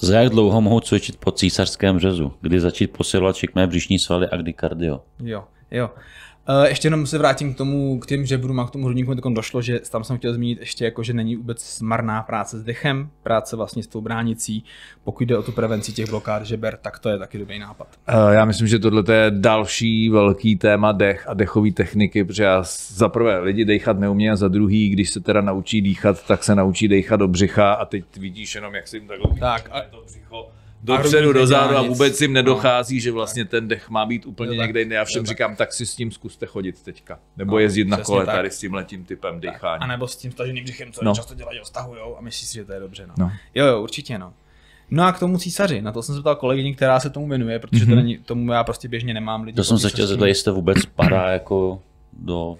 Za jak dlouho mohu cvičit po císařském řezu? Kdy začít posilovat všechny břišní svaly a kdy kardio? Jo, jo. Eh, ještě jenom se vrátím k tomu, k těm žebrům a k tomu hrudníku tak došlo, že tam jsem chtěl zmínit ještě jako, že není vůbec marná práce s dechem, práce vlastně s tou bránicí. Pokud jde o tu prevenci těch blokád žeber, tak to je taky dobrý nápad. Uh, já myslím, že tohle je další velký téma dech a dechové techniky, protože já za prvé lidi dechat neumí a za druhý, když se teda naučí dýchat, tak se naučí dechat do břicha a teď vidíš jenom, jak si jim takhle tak, a... to břicho dopředu, dozadu a vůbec jim no. nedochází, no, že vlastně tak. ten dech má být úplně no, někde jinde. Já všem no, říkám, tak. tak si s tím zkuste chodit teďka. Nebo no, jezdit na kole tak. tady s tím letím typem tak. dechání. A nebo s tím staženým břichem, co no. často dělají, stahujou a myslí si, že to je dobře. No. No. Jo, jo, určitě no. No a k tomu císaři, na to jsem se ptal kolegyně, která se tomu věnuje, protože mm-hmm. to mhm. není, tomu já prostě běžně nemám lidi. To jsem se chtěl zeptat, jestli to vůbec padá jako do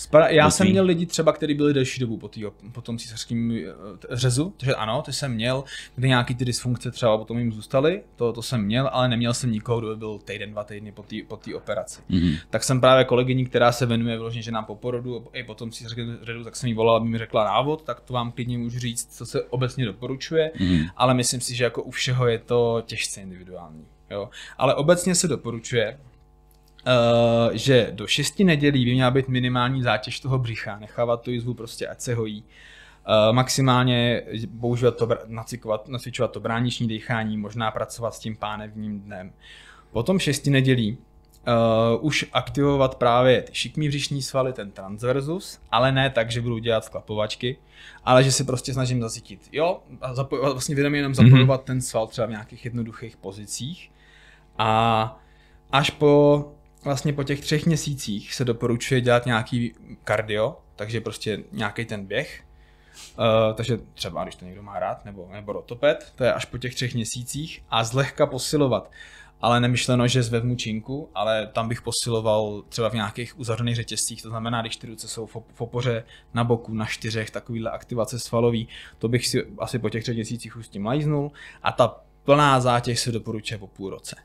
Spra- já jsem měl lidi třeba, kteří byli delší dobu po, tý, po tom císařském eh, řezu, takže ano, ty jsem měl, kde nějaký ty dysfunkce třeba potom jim zůstaly, to, to jsem měl, ale neměl jsem nikoho, kdo byl týden, dva týdny po té po tý operaci. Mm-hmm. Tak jsem právě kolegyní, která se venuje vložně že nám po porodu, i po tom císařském řezu, tak jsem jí volal, aby mi řekla návod, tak to vám klidně můžu říct, co se obecně doporučuje, mm-hmm. ale myslím si, že jako u všeho je to těžce individuální. Jo. Ale obecně se doporučuje, Eh, že do šesti nedělí by měla být minimální zátěž toho břicha, nechávat tu jizvu prostě, ať se hojí. Uh, maximálně používat to, nacikovat, nacvičovat to brániční dechání, možná pracovat s tím pánevním dnem. Potom šesti nedělí uh, už aktivovat právě ty šikmý břišní svaly, ten transversus, ale ne tak, že budu dělat sklapovačky, ale že se prostě snažím zacítit. Jo, a zapoj, vlastně vědomě jenom mhm. zapojovat mm-hmm. ten sval třeba v nějakých jednoduchých pozicích. A až po vlastně po těch třech měsících se doporučuje dělat nějaký kardio, takže prostě nějaký ten běh. Uh, takže třeba, když to někdo má rád, nebo, nebo rotopet, to je až po těch třech měsících a zlehka posilovat. Ale nemyšleno, že zvednu činku, ale tam bych posiloval třeba v nějakých uzavřených řetězcích, to znamená, když ty ruce jsou v opoře, na boku, na čtyřech, takovýhle aktivace svalový, to bych si asi po těch třech měsících už s tím lajznul. A ta plná zátěž se doporučuje po půl roce.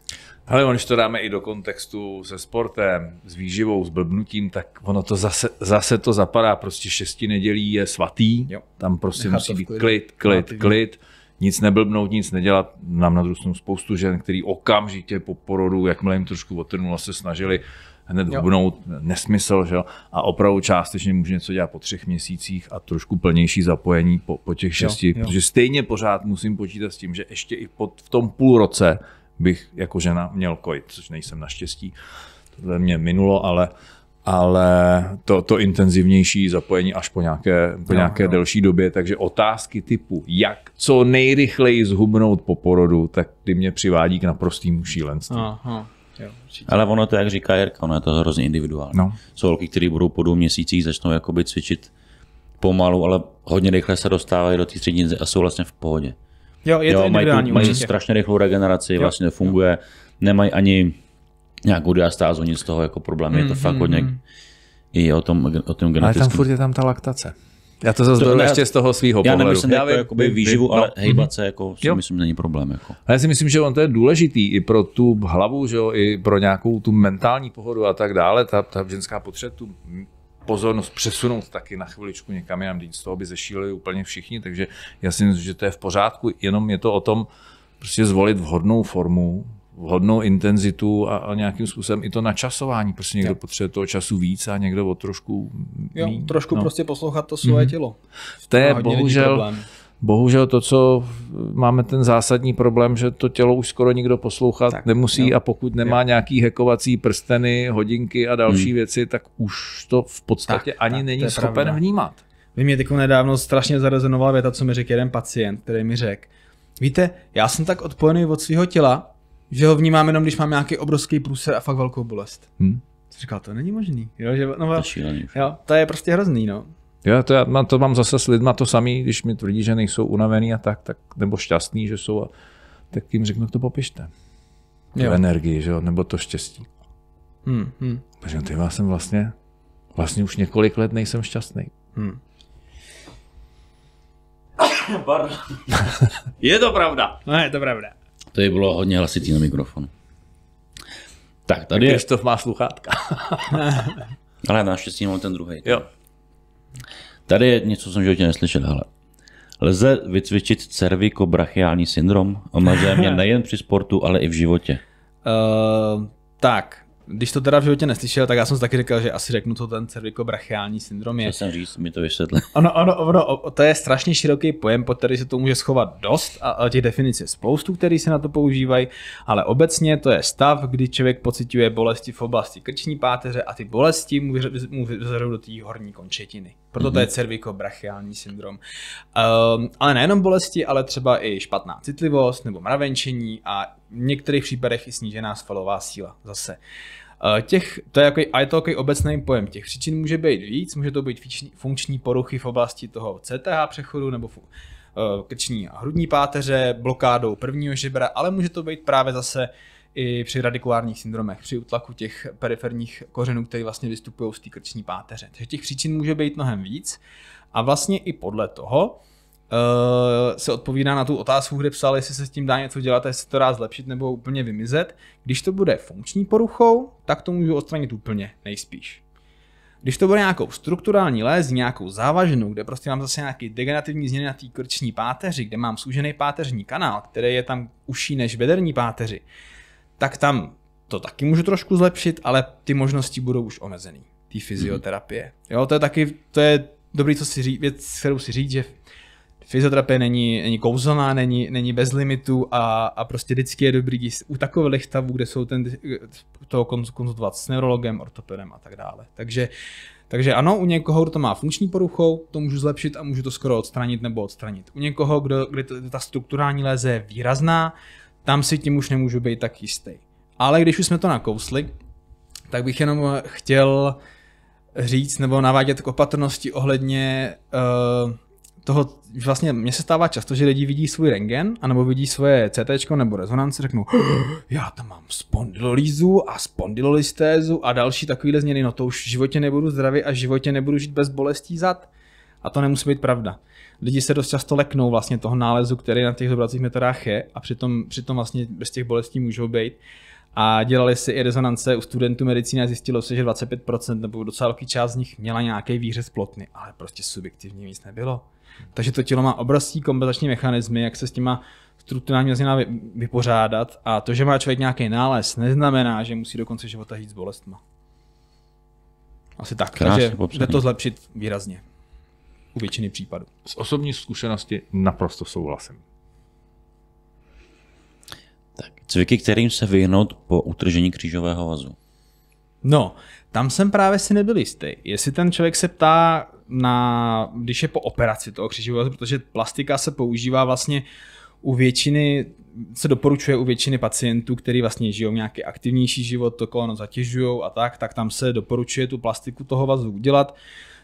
Ale když to dáme i do kontextu se sportem, s výživou, s blbnutím, tak ono to zase, zase to zapadá. Prostě šesti nedělí je svatý, jo. tam prostě Nechat musí být klid, klid, klid, klid. Nic neblbnout, nic nedělat. Nám na druhou spoustu žen, který okamžitě po porodu, jakmile jim trošku otrnulo, se snažili hned vbnout nesmysl, že jo? a opravdu částečně může něco dělat po třech měsících a trošku plnější zapojení po, po těch šesti, jo, jo. protože stejně pořád musím počítat s tím, že ještě i pod, v tom půl roce bych jako žena měl kojit, což nejsem naštěstí, tohle mě minulo, ale ale to, to intenzivnější zapojení až po nějaké, po no, nějaké no. delší době. Takže otázky typu, jak co nejrychleji zhubnout po porodu, tak ty mě přivádí k naprostému šílenství. Aha. Jo, Ale ono to, jak říká Jirka, ono je to hrozně individuální. No. Jsou holky, které budou po dvou měsících začnou jakoby cvičit pomalu, ale hodně rychle se dostávají do té střední a jsou vlastně v pohodě. Jo, je jo, to mají, tu, mají strašně rychlou regeneraci, jo. vlastně funguje, jo. nemají ani nějakou diastázu, nic z toho jako problém, mm, je to mm, fakt mm, hodně mm. i o tom, o tom genetickém. Ale tam furt je tam ta laktace. Já to zase beru ještě z toho svého pohledu. Já nemyslím jako já jako, vím, výživu, ale no. hejbat mhm. se, jako, si jo. myslím, není problém. Jako. A já si myslím, že on to je důležitý i pro tu hlavu, že jo, i pro nějakou tu mentální pohodu a tak dále. Ta, ta ženská potřeba tu pozornost přesunout taky na chviličku někam jinam, z toho by zešílili úplně všichni, takže já si myslím, že to je v pořádku, jenom je to o tom prostě zvolit vhodnou formu, vhodnou intenzitu a, a nějakým způsobem i to načasování. Prostě někdo jo. potřebuje toho času víc a někdo o trošku jo, Trošku no. prostě poslouchat to svoje mm tělo. To je bohužel, bohužel to, co máme ten zásadní problém, že to tělo už skoro nikdo poslouchat tak, nemusí jo. a pokud nemá jo. nějaký hekovací prsteny, hodinky a další mm. věci, tak už to v podstatě tak, ani tak, není schopen pravda. vnímat. Vy mě teď nedávno strašně zarezenovala věta, co mi řekl jeden pacient, který mi řekl, víte, já jsem tak odpojený od svého těla, že ho vnímám jenom, když mám nějaký obrovský průser a fakt velkou bolest. Hmm. říkal, to není možný. Jo, že, no, to, jo, to je prostě hrozný, no. Jo, to, já, to mám zase s lidma to samý, když mi tvrdí, že nejsou unavený a tak, tak nebo šťastný, že jsou, a, tak jim řeknu, to popište. jo. energii, že jo, nebo to štěstí. Hmm, hmm. Protože ty já jsem vlastně, vlastně už několik let nejsem šťastný. Hmm. je to pravda. No, je to pravda. To je bylo hodně hlasitý na mikrofonu. Tak tady je... to má sluchátka. [LAUGHS] Ale naštěstí mám ten druhý. Jo. Tady je něco, co jsem životě neslyšel, hele. Lze vycvičit cervikobrachiální syndrom? Omezuje mě [LAUGHS] nejen při sportu, ale i v životě. Uh, tak, když to teda v životě neslyšel, tak já jsem si taky říkal, že asi řeknu, co ten cervikobrachiální syndrom je. Co jsem říct, mi to vysvětlil. Ono, ono, ono, to je strašně široký pojem, pod který se to může schovat dost a těch definic je spoustu, které se na to používají, ale obecně to je stav, kdy člověk pociťuje bolesti v oblasti krční páteře a ty bolesti mu vyzerují do té horní končetiny. Proto mm-hmm. to je mhm. cervikobrachiální syndrom. Um, ale nejenom bolesti, ale třeba i špatná citlivost nebo mravenčení a v některých případech i snížená svalová síla zase. Ehm, těch, to je jako, a je to takový obecný pojem. Těch příčin může být víc, může to být funkční poruchy v oblasti toho CTH přechodu nebo ehm, krční a hrudní páteře, blokádou prvního žebra, ale může to být právě zase i při radikulárních syndromech, při utlaku těch periferních kořenů, které vlastně vystupují z té krční páteře. Takže těch příčin může být mnohem víc a vlastně i podle toho uh, se odpovídá na tu otázku, kde psal, jestli se s tím dá něco dělat, jestli se to dá zlepšit nebo úplně vymizet. Když to bude funkční poruchou, tak to můžu odstranit úplně, nejspíš. Když to bude nějakou strukturální léz, nějakou závažnou, kde prostě mám zase nějaký degenerativní změny na té krční páteři, kde mám sužený páteřní kanál, který je tam užší než bederní páteři, tak tam to taky můžu trošku zlepšit, ale ty možnosti budou už omezený. Ty fyzioterapie. Mhm. Jo, to je taky, to je dobrý, co si říct, věc, kterou si říct, že fyzioterapie není, není kouzelná, není, není bez limitu a, a prostě vždycky je dobrý u takových stavů, kde jsou ten, toho konzultovat s neurologem, ortopedem a tak dále. Takže, takže ano, u někoho, kdo to má funkční poruchou, to můžu zlepšit a můžu to skoro odstranit nebo odstranit. U někoho, kdo, kde ta strukturální léze je výrazná, tam si tím už nemůžu být tak jistý. Ale když už jsme to nakousli, tak bych jenom eh, chtěl říct nebo navádět k opatrnosti ohledně uh, toho, vlastně mně se stává často, že lidi vidí svůj rengen, anebo vidí svoje CT nebo rezonanci, řeknou, já tam mám spondylolízu a spondylolistézu a další takovýhle změny, no to už v životě nebudu zdravý a v životě nebudu žít bez bolestí zad. A to nemusí být pravda lidi se dost často leknou vlastně toho nálezu, který na těch zobracích metodách je a přitom, přitom vlastně bez těch bolestí můžou být. A dělali si i rezonance u studentů medicíny a zjistilo se, že 25% nebo docela velký část z nich měla nějaký výřez plotny, ale prostě subjektivně nic nebylo. Takže to tělo má obrovský kompenzační mechanismy, jak se s těma strukturálními změnami vypořádat a to, že má člověk nějaký nález, neznamená, že musí do konce života jít s bolestma. Asi tak, Krásně takže jde to zlepšit výrazně u většiny případů. Z osobní zkušenosti naprosto souhlasím. Tak, cviky, kterým se vyhnout po utržení křížového vazu. No, tam jsem právě si nebyl jistý. Jestli ten člověk se ptá na, když je po operaci toho křížového vazu, protože plastika se používá vlastně u většiny, se doporučuje u většiny pacientů, kteří vlastně žijou nějaký aktivnější život, to koleno zatěžují a tak, tak tam se doporučuje tu plastiku toho vazu udělat.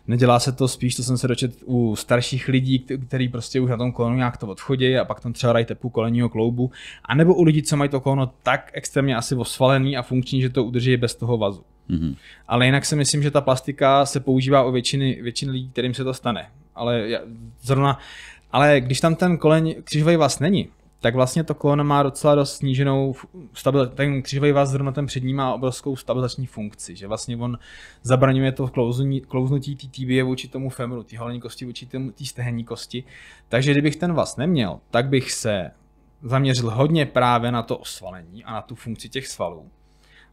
Nedělá se to spíš, to jsem se dočet u starších lidí, který prostě už na tom kolonu nějak to odchodí a pak tam třeba dají tepu kolenního kloubu, anebo u lidí, co mají to koleno tak extrémně asi osvalený a funkční, že to udrží bez toho vazu. Mm-hmm. Ale jinak si myslím, že ta plastika se používá u většiny, většiny lidí, kterým se to stane. Ale já, zrovna ale když tam ten kolen křižový vás není, tak vlastně to kolo má docela dost sníženou, stabil, ten křižový vás zrovna ten přední má obrovskou stabilizační funkci, že vlastně on zabraňuje to klouzní, klouznutí té tibie vůči tomu femuru, té holení kosti vůči té stehenní kosti, takže kdybych ten vás neměl, tak bych se zaměřil hodně právě na to osvalení a na tu funkci těch svalů.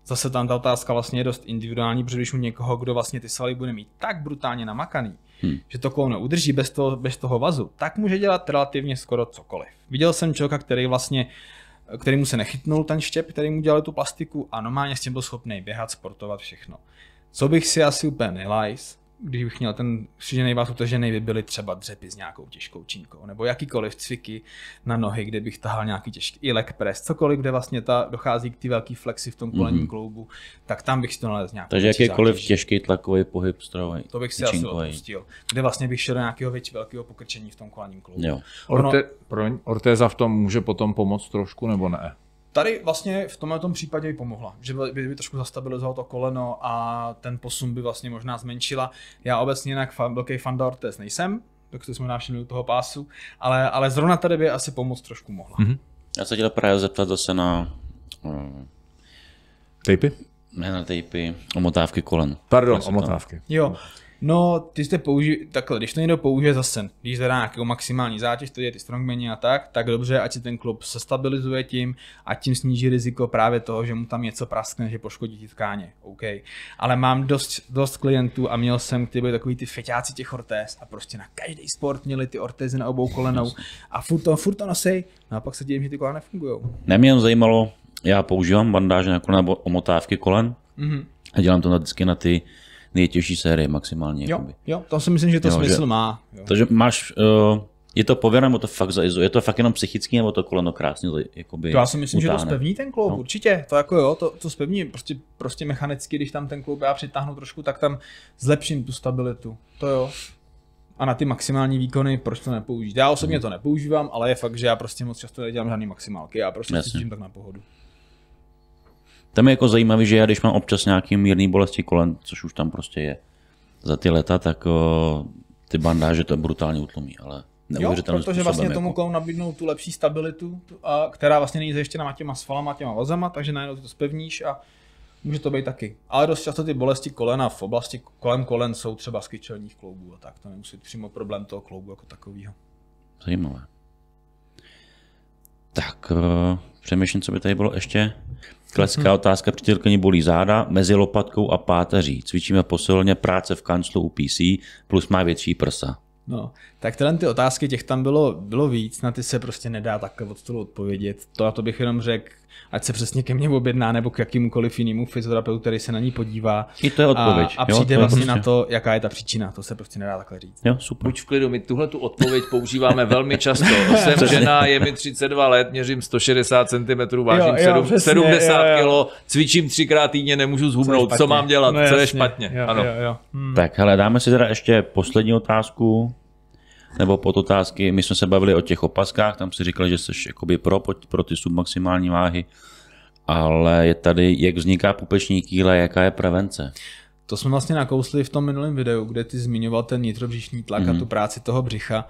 Zase tam ta otázka vlastně je dost individuální, protože když u někoho, kdo vlastně ty svaly bude mít tak brutálně namakaný, hmm. že to kolo udrží bez toho, bez toho vazu, tak může dělat relativně skoro cokoliv. Viděl jsem člověka, který vlastně který mu se nechytnul ten štěp, který mu dělal tu plastiku a normálně s tím byl schopný běhat, sportovat, všechno. Co bych si asi úplně nelajs, když bych měl ten křížený vás utažený, by byly třeba dřepy s nějakou těžkou činkou, nebo jakýkoliv cviky na nohy, kde bych tahal nějaký těžký i leg press, cokoliv, kde vlastně ta, dochází k ty velký flexi v tom kolení mm-hmm. kloubu, tak tam bych si to nalezl nějaký. Takže jakýkoliv zátěží. těžký tlakový pohyb strojový. To bych si asi odpustil, kde vlastně bych šel do nějakého větší velkého pokrčení v tom kolením kloubu. Jo. Orte, ono, pro, ortéza v tom může potom pomoct trošku nebo ne? Tady vlastně v tomhle tom případě by pomohla, že by, by trošku zastabilizovalo to koleno a ten posun by vlastně možná zmenšila. Já obecně jinak fan, velký fan Dortes nejsem, tak jsme jsme návštěvnili toho pásu, ale, ale zrovna tady by asi pomoc trošku mohla. Mm-hmm. Já se chtěl právě zeptat zase na... Um, Tejpy? Ne na tejpy, omotávky kolen. Pardon, omotávky. Jo, No, ty jste použi... takhle, když to někdo použije za sen, když zadá nějakou maximální zátěž, to je ty strongmeny a tak, tak dobře, ať si ten klub se stabilizuje tím a tím sníží riziko právě toho, že mu tam něco praskne, že poškodí ti tkáně. OK. Ale mám dost, dost klientů a měl jsem, kteří byli takový ty feťáci těch ortéz a prostě na každý sport měli ty ortézy na obou kolenou a furt to, furt to nosej, no a pak se divím, že ty kola nefungují. Nemě zajímalo, já používám bandáže na kolena nebo omotávky kolen mm-hmm. a dělám to na vždycky na ty nejtěžší série maximálně. Jo, jakoby. jo, to si myslím, že to jo, smysl že, má. Jo. Takže máš, uh, je to pověr, nebo to fakt zaizuje? Je to fakt jenom psychický, nebo to koleno krásně jakoby, To já si myslím, utáhne. že to spevní ten kloub, no. určitě. To jako jo, to, to spevní, prostě, prostě mechanicky, když tam ten kloub já přitáhnu trošku, tak tam zlepším tu stabilitu. To jo a na ty maximální výkony, proč to nepoužít. Já osobně mhm. to nepoužívám, ale je fakt, že já prostě moc často nedělám žádný maximálky, já prostě Jasně. si tak na pohodu. Tam je jako zajímavý, že já když mám občas nějaký mírný bolesti kolen, což už tam prostě je za ty leta, tak o, ty bandáže to brutálně utlumí, ale Jo, protože vlastně jako- tomu jako... nabídnou tu lepší stabilitu, a, která vlastně není zajištěna těma svalama, těma vazama, takže najednou ty to spevníš a může to být taky. Ale dost často ty bolesti kolena v oblasti kolem kolen jsou třeba z kyčelních kloubů a tak. To nemusí být přímo problém toho kloubu jako takového. Zajímavé. Tak, přemýšlím, co by tady bylo ještě. Klasická otázka přítelkyni bolí záda mezi lopatkou a páteří. Cvičíme posilně práce v kanclu u PC, plus má větší prsa. No, tak tyhle ty otázky, těch tam bylo, bylo víc, na ty se prostě nedá takhle od stolu odpovědět. To a to bych jenom řekl, ať se přesně ke mně objedná nebo k jakýmukoliv jinému fyzioterapeutu, který se na ní podívá. I to je odpověď. A, a přijde jo, vlastně prostě. na to, jaká je ta příčina. To se prostě nedá takhle říct. Jo, super. Buď v klidu, my tuhle tu odpověď používáme velmi často. [LAUGHS] Jsem žena, je mi 32 let, měřím 160 cm, vážím jo, jo, 7, přesně, 70 kg, cvičím třikrát týdně, nemůžu zhubnout. Co, Co mám dělat? No, Co je špatně? Jo, ano. Jo, jo. Hmm. Tak hele, dáme si teda ještě poslední otázku nebo pod otázky. My jsme se bavili o těch opaskách, tam si říkali, že jsi jakoby pro, pro ty submaximální váhy, ale je tady, jak vzniká pupeční kýle, jaká je prevence? To jsme vlastně nakousli v tom minulém videu, kde ty zmiňoval ten nitrobřišní tlak mm-hmm. a mhm. tu práci toho břicha.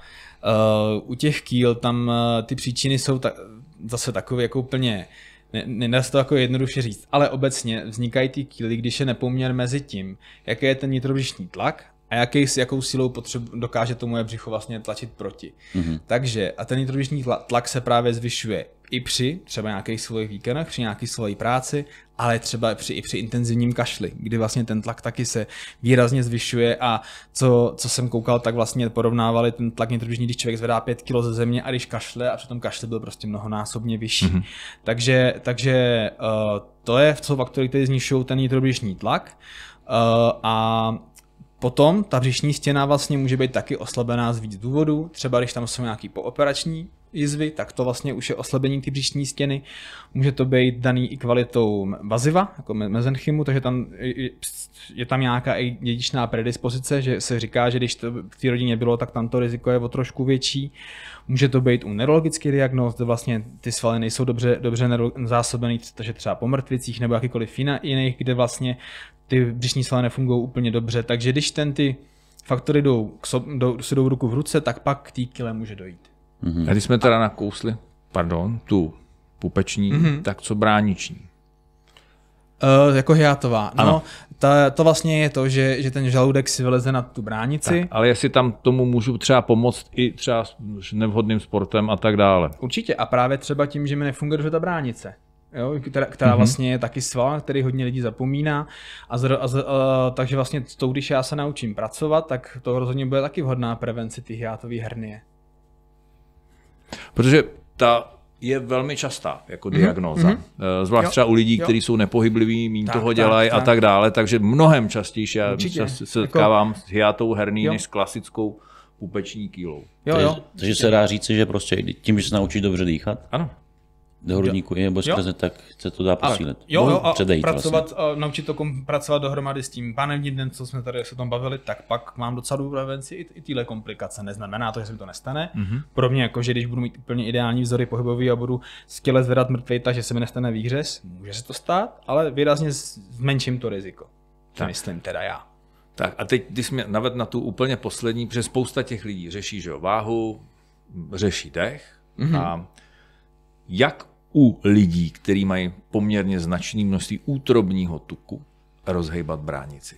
Uh, u těch kýl tam uh, ty příčiny jsou ta, zase takové jako úplně nedá se to jako jednoduše říct, ale obecně vznikají ty kýly, když je nepoměr mezi tím, jaký je ten nitrobřišní tlak a jaký, s jakou silou potřeb, dokáže to moje břicho vlastně tlačit proti. Mm-hmm. Takže a ten nitrodušný tlak se právě zvyšuje i při třeba nějakých svých víkendech, při nějaké své práci, ale třeba při, i při intenzivním kašli, kdy vlastně ten tlak taky se výrazně zvyšuje a co, co jsem koukal, tak vlastně porovnávali ten tlak nitrodušný, když člověk zvedá 5 kg ze země a když kašle a přitom kašle byl prostě mnohonásobně vyšší. Mm-hmm. Takže, takže uh, to je, co faktory, které znišují ten nitrodušný tlak. Uh, a Potom ta břišní stěna vlastně může být taky oslabená z víc důvodů, třeba když tam jsou nějaký pooperační jizvy, tak to vlastně už je oslabení ty břišní stěny. Může to být daný i kvalitou vaziva, jako mezenchymu, takže tam je, tam nějaká i dědičná predispozice, že se říká, že když to v té rodině bylo, tak tam to riziko je o trošku větší. Může to být u neurologických diagnóz, kde vlastně ty svaly nejsou dobře, dobře zásobený, takže třeba po mrtvicích nebo jakýkoliv jiných, kde vlastně ty břišní svaly nefungují úplně dobře. Takže když ten ty faktory jdou, k jdou, jdou ruku v ruce, tak pak k té kile může dojít. Mm-hmm. A když jsme teda nakousli, pardon, tu pupeční, mm-hmm. tak co brániční? Uh, jako hiatová. No, ano. ta, to vlastně je to, že, že ten žaludek si vyleze na tu bránici. Tak, ale jestli tam tomu můžu třeba pomoct i třeba s nevhodným sportem a tak dále. Určitě a právě třeba tím, že mi nefunguje dobře ta bránice. Jo, která, která mhm. vlastně je taky sval, který hodně lidí zapomíná. A z, a z, a, eh, takže vlastně tou, když já se naučím pracovat, tak to rozhodně bude taky vhodná prevence ty hiátové hernie. Protože ta je velmi častá jako mhm, diagnóza. Mm-hmm. Zvlášť jo, třeba u lidí, kteří jsou nepohybliví, mín tak, toho dělají tak, a tak dále, takže mnohem častější já Určitě. se jako- setkávám jako... s hiatou herní jo. než s klasickou pupeční kýlou. Jo, jo. Takže se dá říci, že prostě tím, že se naučíš dobře dýchat, ano dohodníku jo. nebo skrze, tak se to dá posílit. Ale, jo, jo, a předejít pracovat, vlastně. a naučit to kom, pracovat dohromady s tím panem den, co jsme tady se tom bavili, tak pak mám docela dobrou prevenci i, i tyhle komplikace. Neznamená to, že se mi to nestane. Mm-hmm. mě jako, že když budu mít úplně ideální vzory pohybový a budu skvěle zvedat mrtvý, takže se mi nestane výhřez, může se to stát, ale výrazně zmenším to riziko. To Myslím teda já. Tak a teď, když jsme navet na tu úplně poslední, protože spousta těch lidí řeší, že jo, váhu, řeší dech mm-hmm. a jak u lidí, kteří mají poměrně značné množství útrobního tuku, rozhejbat bránici.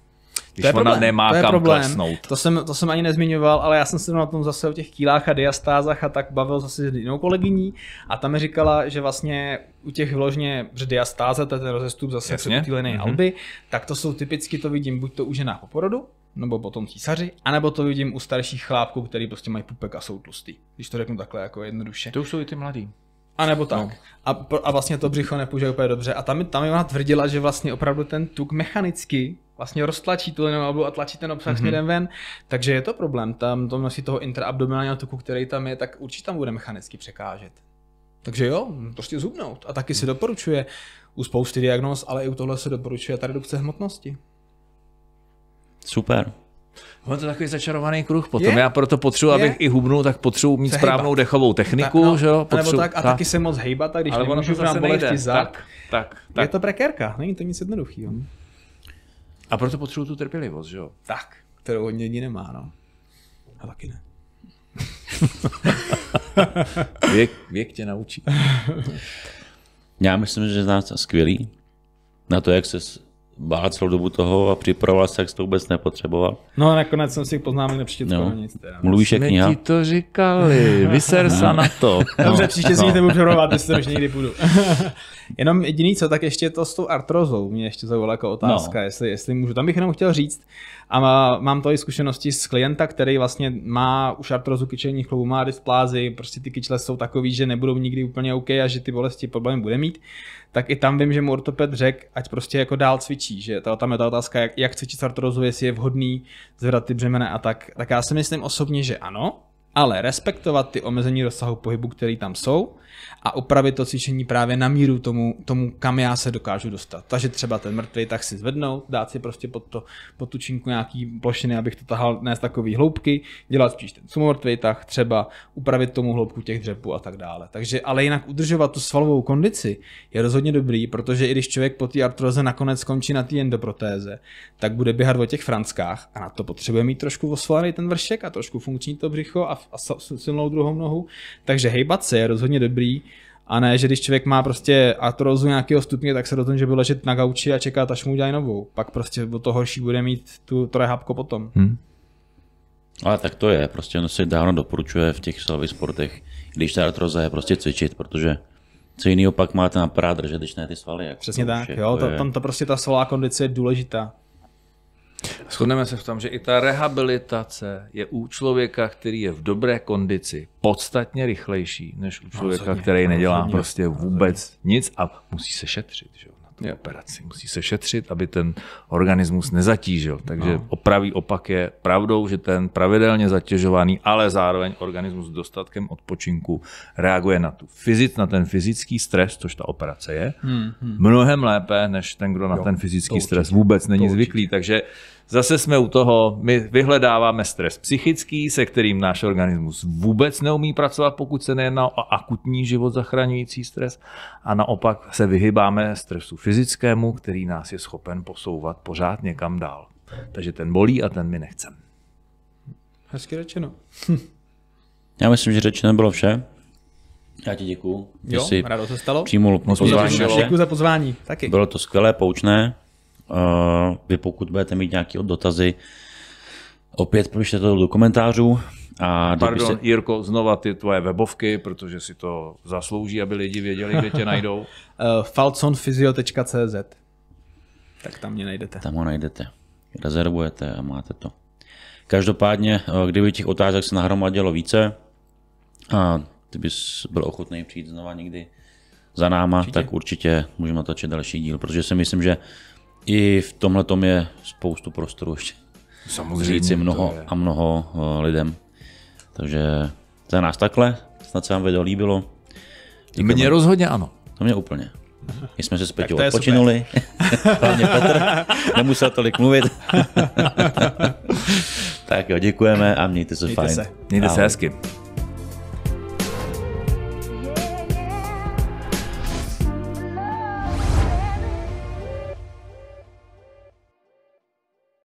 Když to je ona problém. nemá to je kam problém. klesnout. To jsem, to jsem ani nezmiňoval, ale já jsem se na tom zase o těch kýlách a diastázách a tak bavil zase s jinou kolegyní a tam mi říkala, že vlastně u těch vložně, že diastáze, to je ten rozestup zase před ty mm-hmm. alby, tak to jsou typicky, to vidím buď to u ženách po porodu, nebo potom císaři, anebo to vidím u starších chlápků, který prostě mají pupek a jsou tlustý. Když to řeknu takhle jako jednoduše. To už jsou i ty mladí. A nebo tak. No. A, a vlastně to břicho nepůjde úplně dobře. A tam, tam ona tvrdila, že vlastně opravdu ten tuk mechanicky vlastně roztlačí tu linovou a tlačí ten obsah mm-hmm. směrem ven. Takže je to problém. Tam to množství toho intraabdominálního tuku, který tam je, tak určitě tam bude mechanicky překážet. Takže jo, prostě zubnout. A taky mm. se doporučuje u spousty diagnóz, ale i u tohle se doporučuje ta redukce hmotnosti. Super. On to takový začarovaný kruh potom. Je? Já proto potřebuji, abych i hubnul, tak potřebuji mít správnou hejbat. dechovou techniku, no, že jo? Potřebuji, tak, a tak. taky se moc hejbat, tak když Ale nemůžu to zase nejde. Zad, tak, tak, tak, Je to prekérka, není to nic jednoduchého. A proto potřebuji tu trpělivost, že jo? Tak, kterou hodně lidí nemá, no. A taky ne. [LAUGHS] věk, věk tě naučí. Já myslím, že nás skvělý na to, jak se bál celou dobu toho a připravoval se, jak jsi to vůbec nepotřeboval. No a nakonec jsem si poznámil poznámek nepřečetl no. nic. Teda. Mluvíš jak kniha? ti to říkali, [LAUGHS] vyser se na to. No. Dobře, příště si no. nebudu přerovat, jestli už někdy budu. [LAUGHS] jenom jediný co, tak ještě to s tou artrozou mě ještě zaujala jako otázka, no. jestli, jestli můžu. Tam bych jenom chtěl říct, a mám to i zkušenosti z klienta, který vlastně má už artrozu kyčelních chlubů, má dysplázy, prostě ty kyčle jsou takový, že nebudou nikdy úplně OK a že ty bolesti problém bude mít tak i tam vím, že mu ortoped řekl, ať prostě jako dál cvičí, že to tam je ta otázka, jak, jak cvičit artrozu, jestli je vhodný zvedat ty břemena a tak. Tak já si myslím osobně, že ano, ale respektovat ty omezení rozsahu pohybu, který tam jsou, a opravit to cvičení právě na míru tomu, tomu, kam já se dokážu dostat. Takže třeba ten mrtvý tak si zvednout, dát si prostě pod, to, pod tu činku nějaký plošiny, abych to tahal ne z takový hloubky, dělat spíš ten mrtvý tak třeba upravit tomu hloubku těch dřepů a tak dále. Takže ale jinak udržovat tu svalovou kondici je rozhodně dobrý, protože i když člověk po té artroze nakonec skončí na té endoprotéze, tak bude běhat o těch franckách a na to potřebuje mít trošku osvalený ten vršek a trošku funkční to břicho a, a silnou druhou nohu. Takže hejbat se je rozhodně dobrý dobrý. A ne, že když člověk má prostě atrozu nějakého stupně, tak se do tom, že bude ležet na gauči a čekat, až mu udělají novou. Pak prostě o to horší bude mít tu trehapko potom. Hmm. Ale tak to je, prostě ono se dávno doporučuje v těch silových sportech, když ta atroza je prostě cvičit, protože co jiného pak máte na prádr, že když ne ty svaly. Jak Přesně tak, je, jo, je... tam to prostě ta solá kondice je důležitá. Shodneme se v tom, že i ta rehabilitace je u člověka, který je v dobré kondici, podstatně rychlejší, než u člověka, který nedělá prostě vůbec nic a musí se šetřit. Že? jo. operaci. Musí se šetřit, aby ten organismus nezatížil. Takže no. opravý opak je pravdou, že ten pravidelně zatěžovaný, ale zároveň organismus s dostatkem odpočinku reaguje na, tu fyzic, na ten fyzický stres, což ta operace je, hmm, hmm. mnohem lépe, než ten, kdo na jo, ten fyzický stres určitě. vůbec není to zvyklý. Určitě. Takže Zase jsme u toho, my vyhledáváme stres psychický, se kterým náš organismus vůbec neumí pracovat, pokud se nejedná o akutní život zachraňující stres. A naopak se vyhybáme stresu fyzickému, který nás je schopen posouvat pořád někam dál. Takže ten bolí a ten my nechcem. Hezky řečeno. Hm. Já myslím, že řečeno bylo vše. Já ti děkuju, jo, rádo se stalo. přijmul pozvání. Děkuji za pozvání. Taky. Bylo to skvělé, poučné. Eh, vy pokud budete mít nějaké dotazy, opět pište to do komentářů. A Pardon, se... Jirko, znova ty tvoje webovky, protože si to zaslouží, aby lidi věděli, kde tě najdou. [LAUGHS] Eh, falconfyzio.cz Tak tam mě najdete. Tam ho najdete. Rezervujete a máte to. Každopádně, eh, kdyby těch otázek se nahromadilo více, a ty bys byl ochotný přijít znova někdy za náma, určitě. tak určitě můžeme natočit další díl, protože si myslím, že i v tomhle tom je spoustu prostoru ještě. Samozřejmě. Říci mnoho a mnoho eh, lidem. Takže za nás takhle, snad se vám video líbilo. Děkujeme. Mně rozhodně ano. To mě úplně. My jsme se s Peťou odpočinuli, [LAUGHS] hlavně Petr, nemusel tolik mluvit. [LAUGHS] tak jo, děkujeme a mějte se mějte fajn. Se. Mějte Ahoj. se hezky.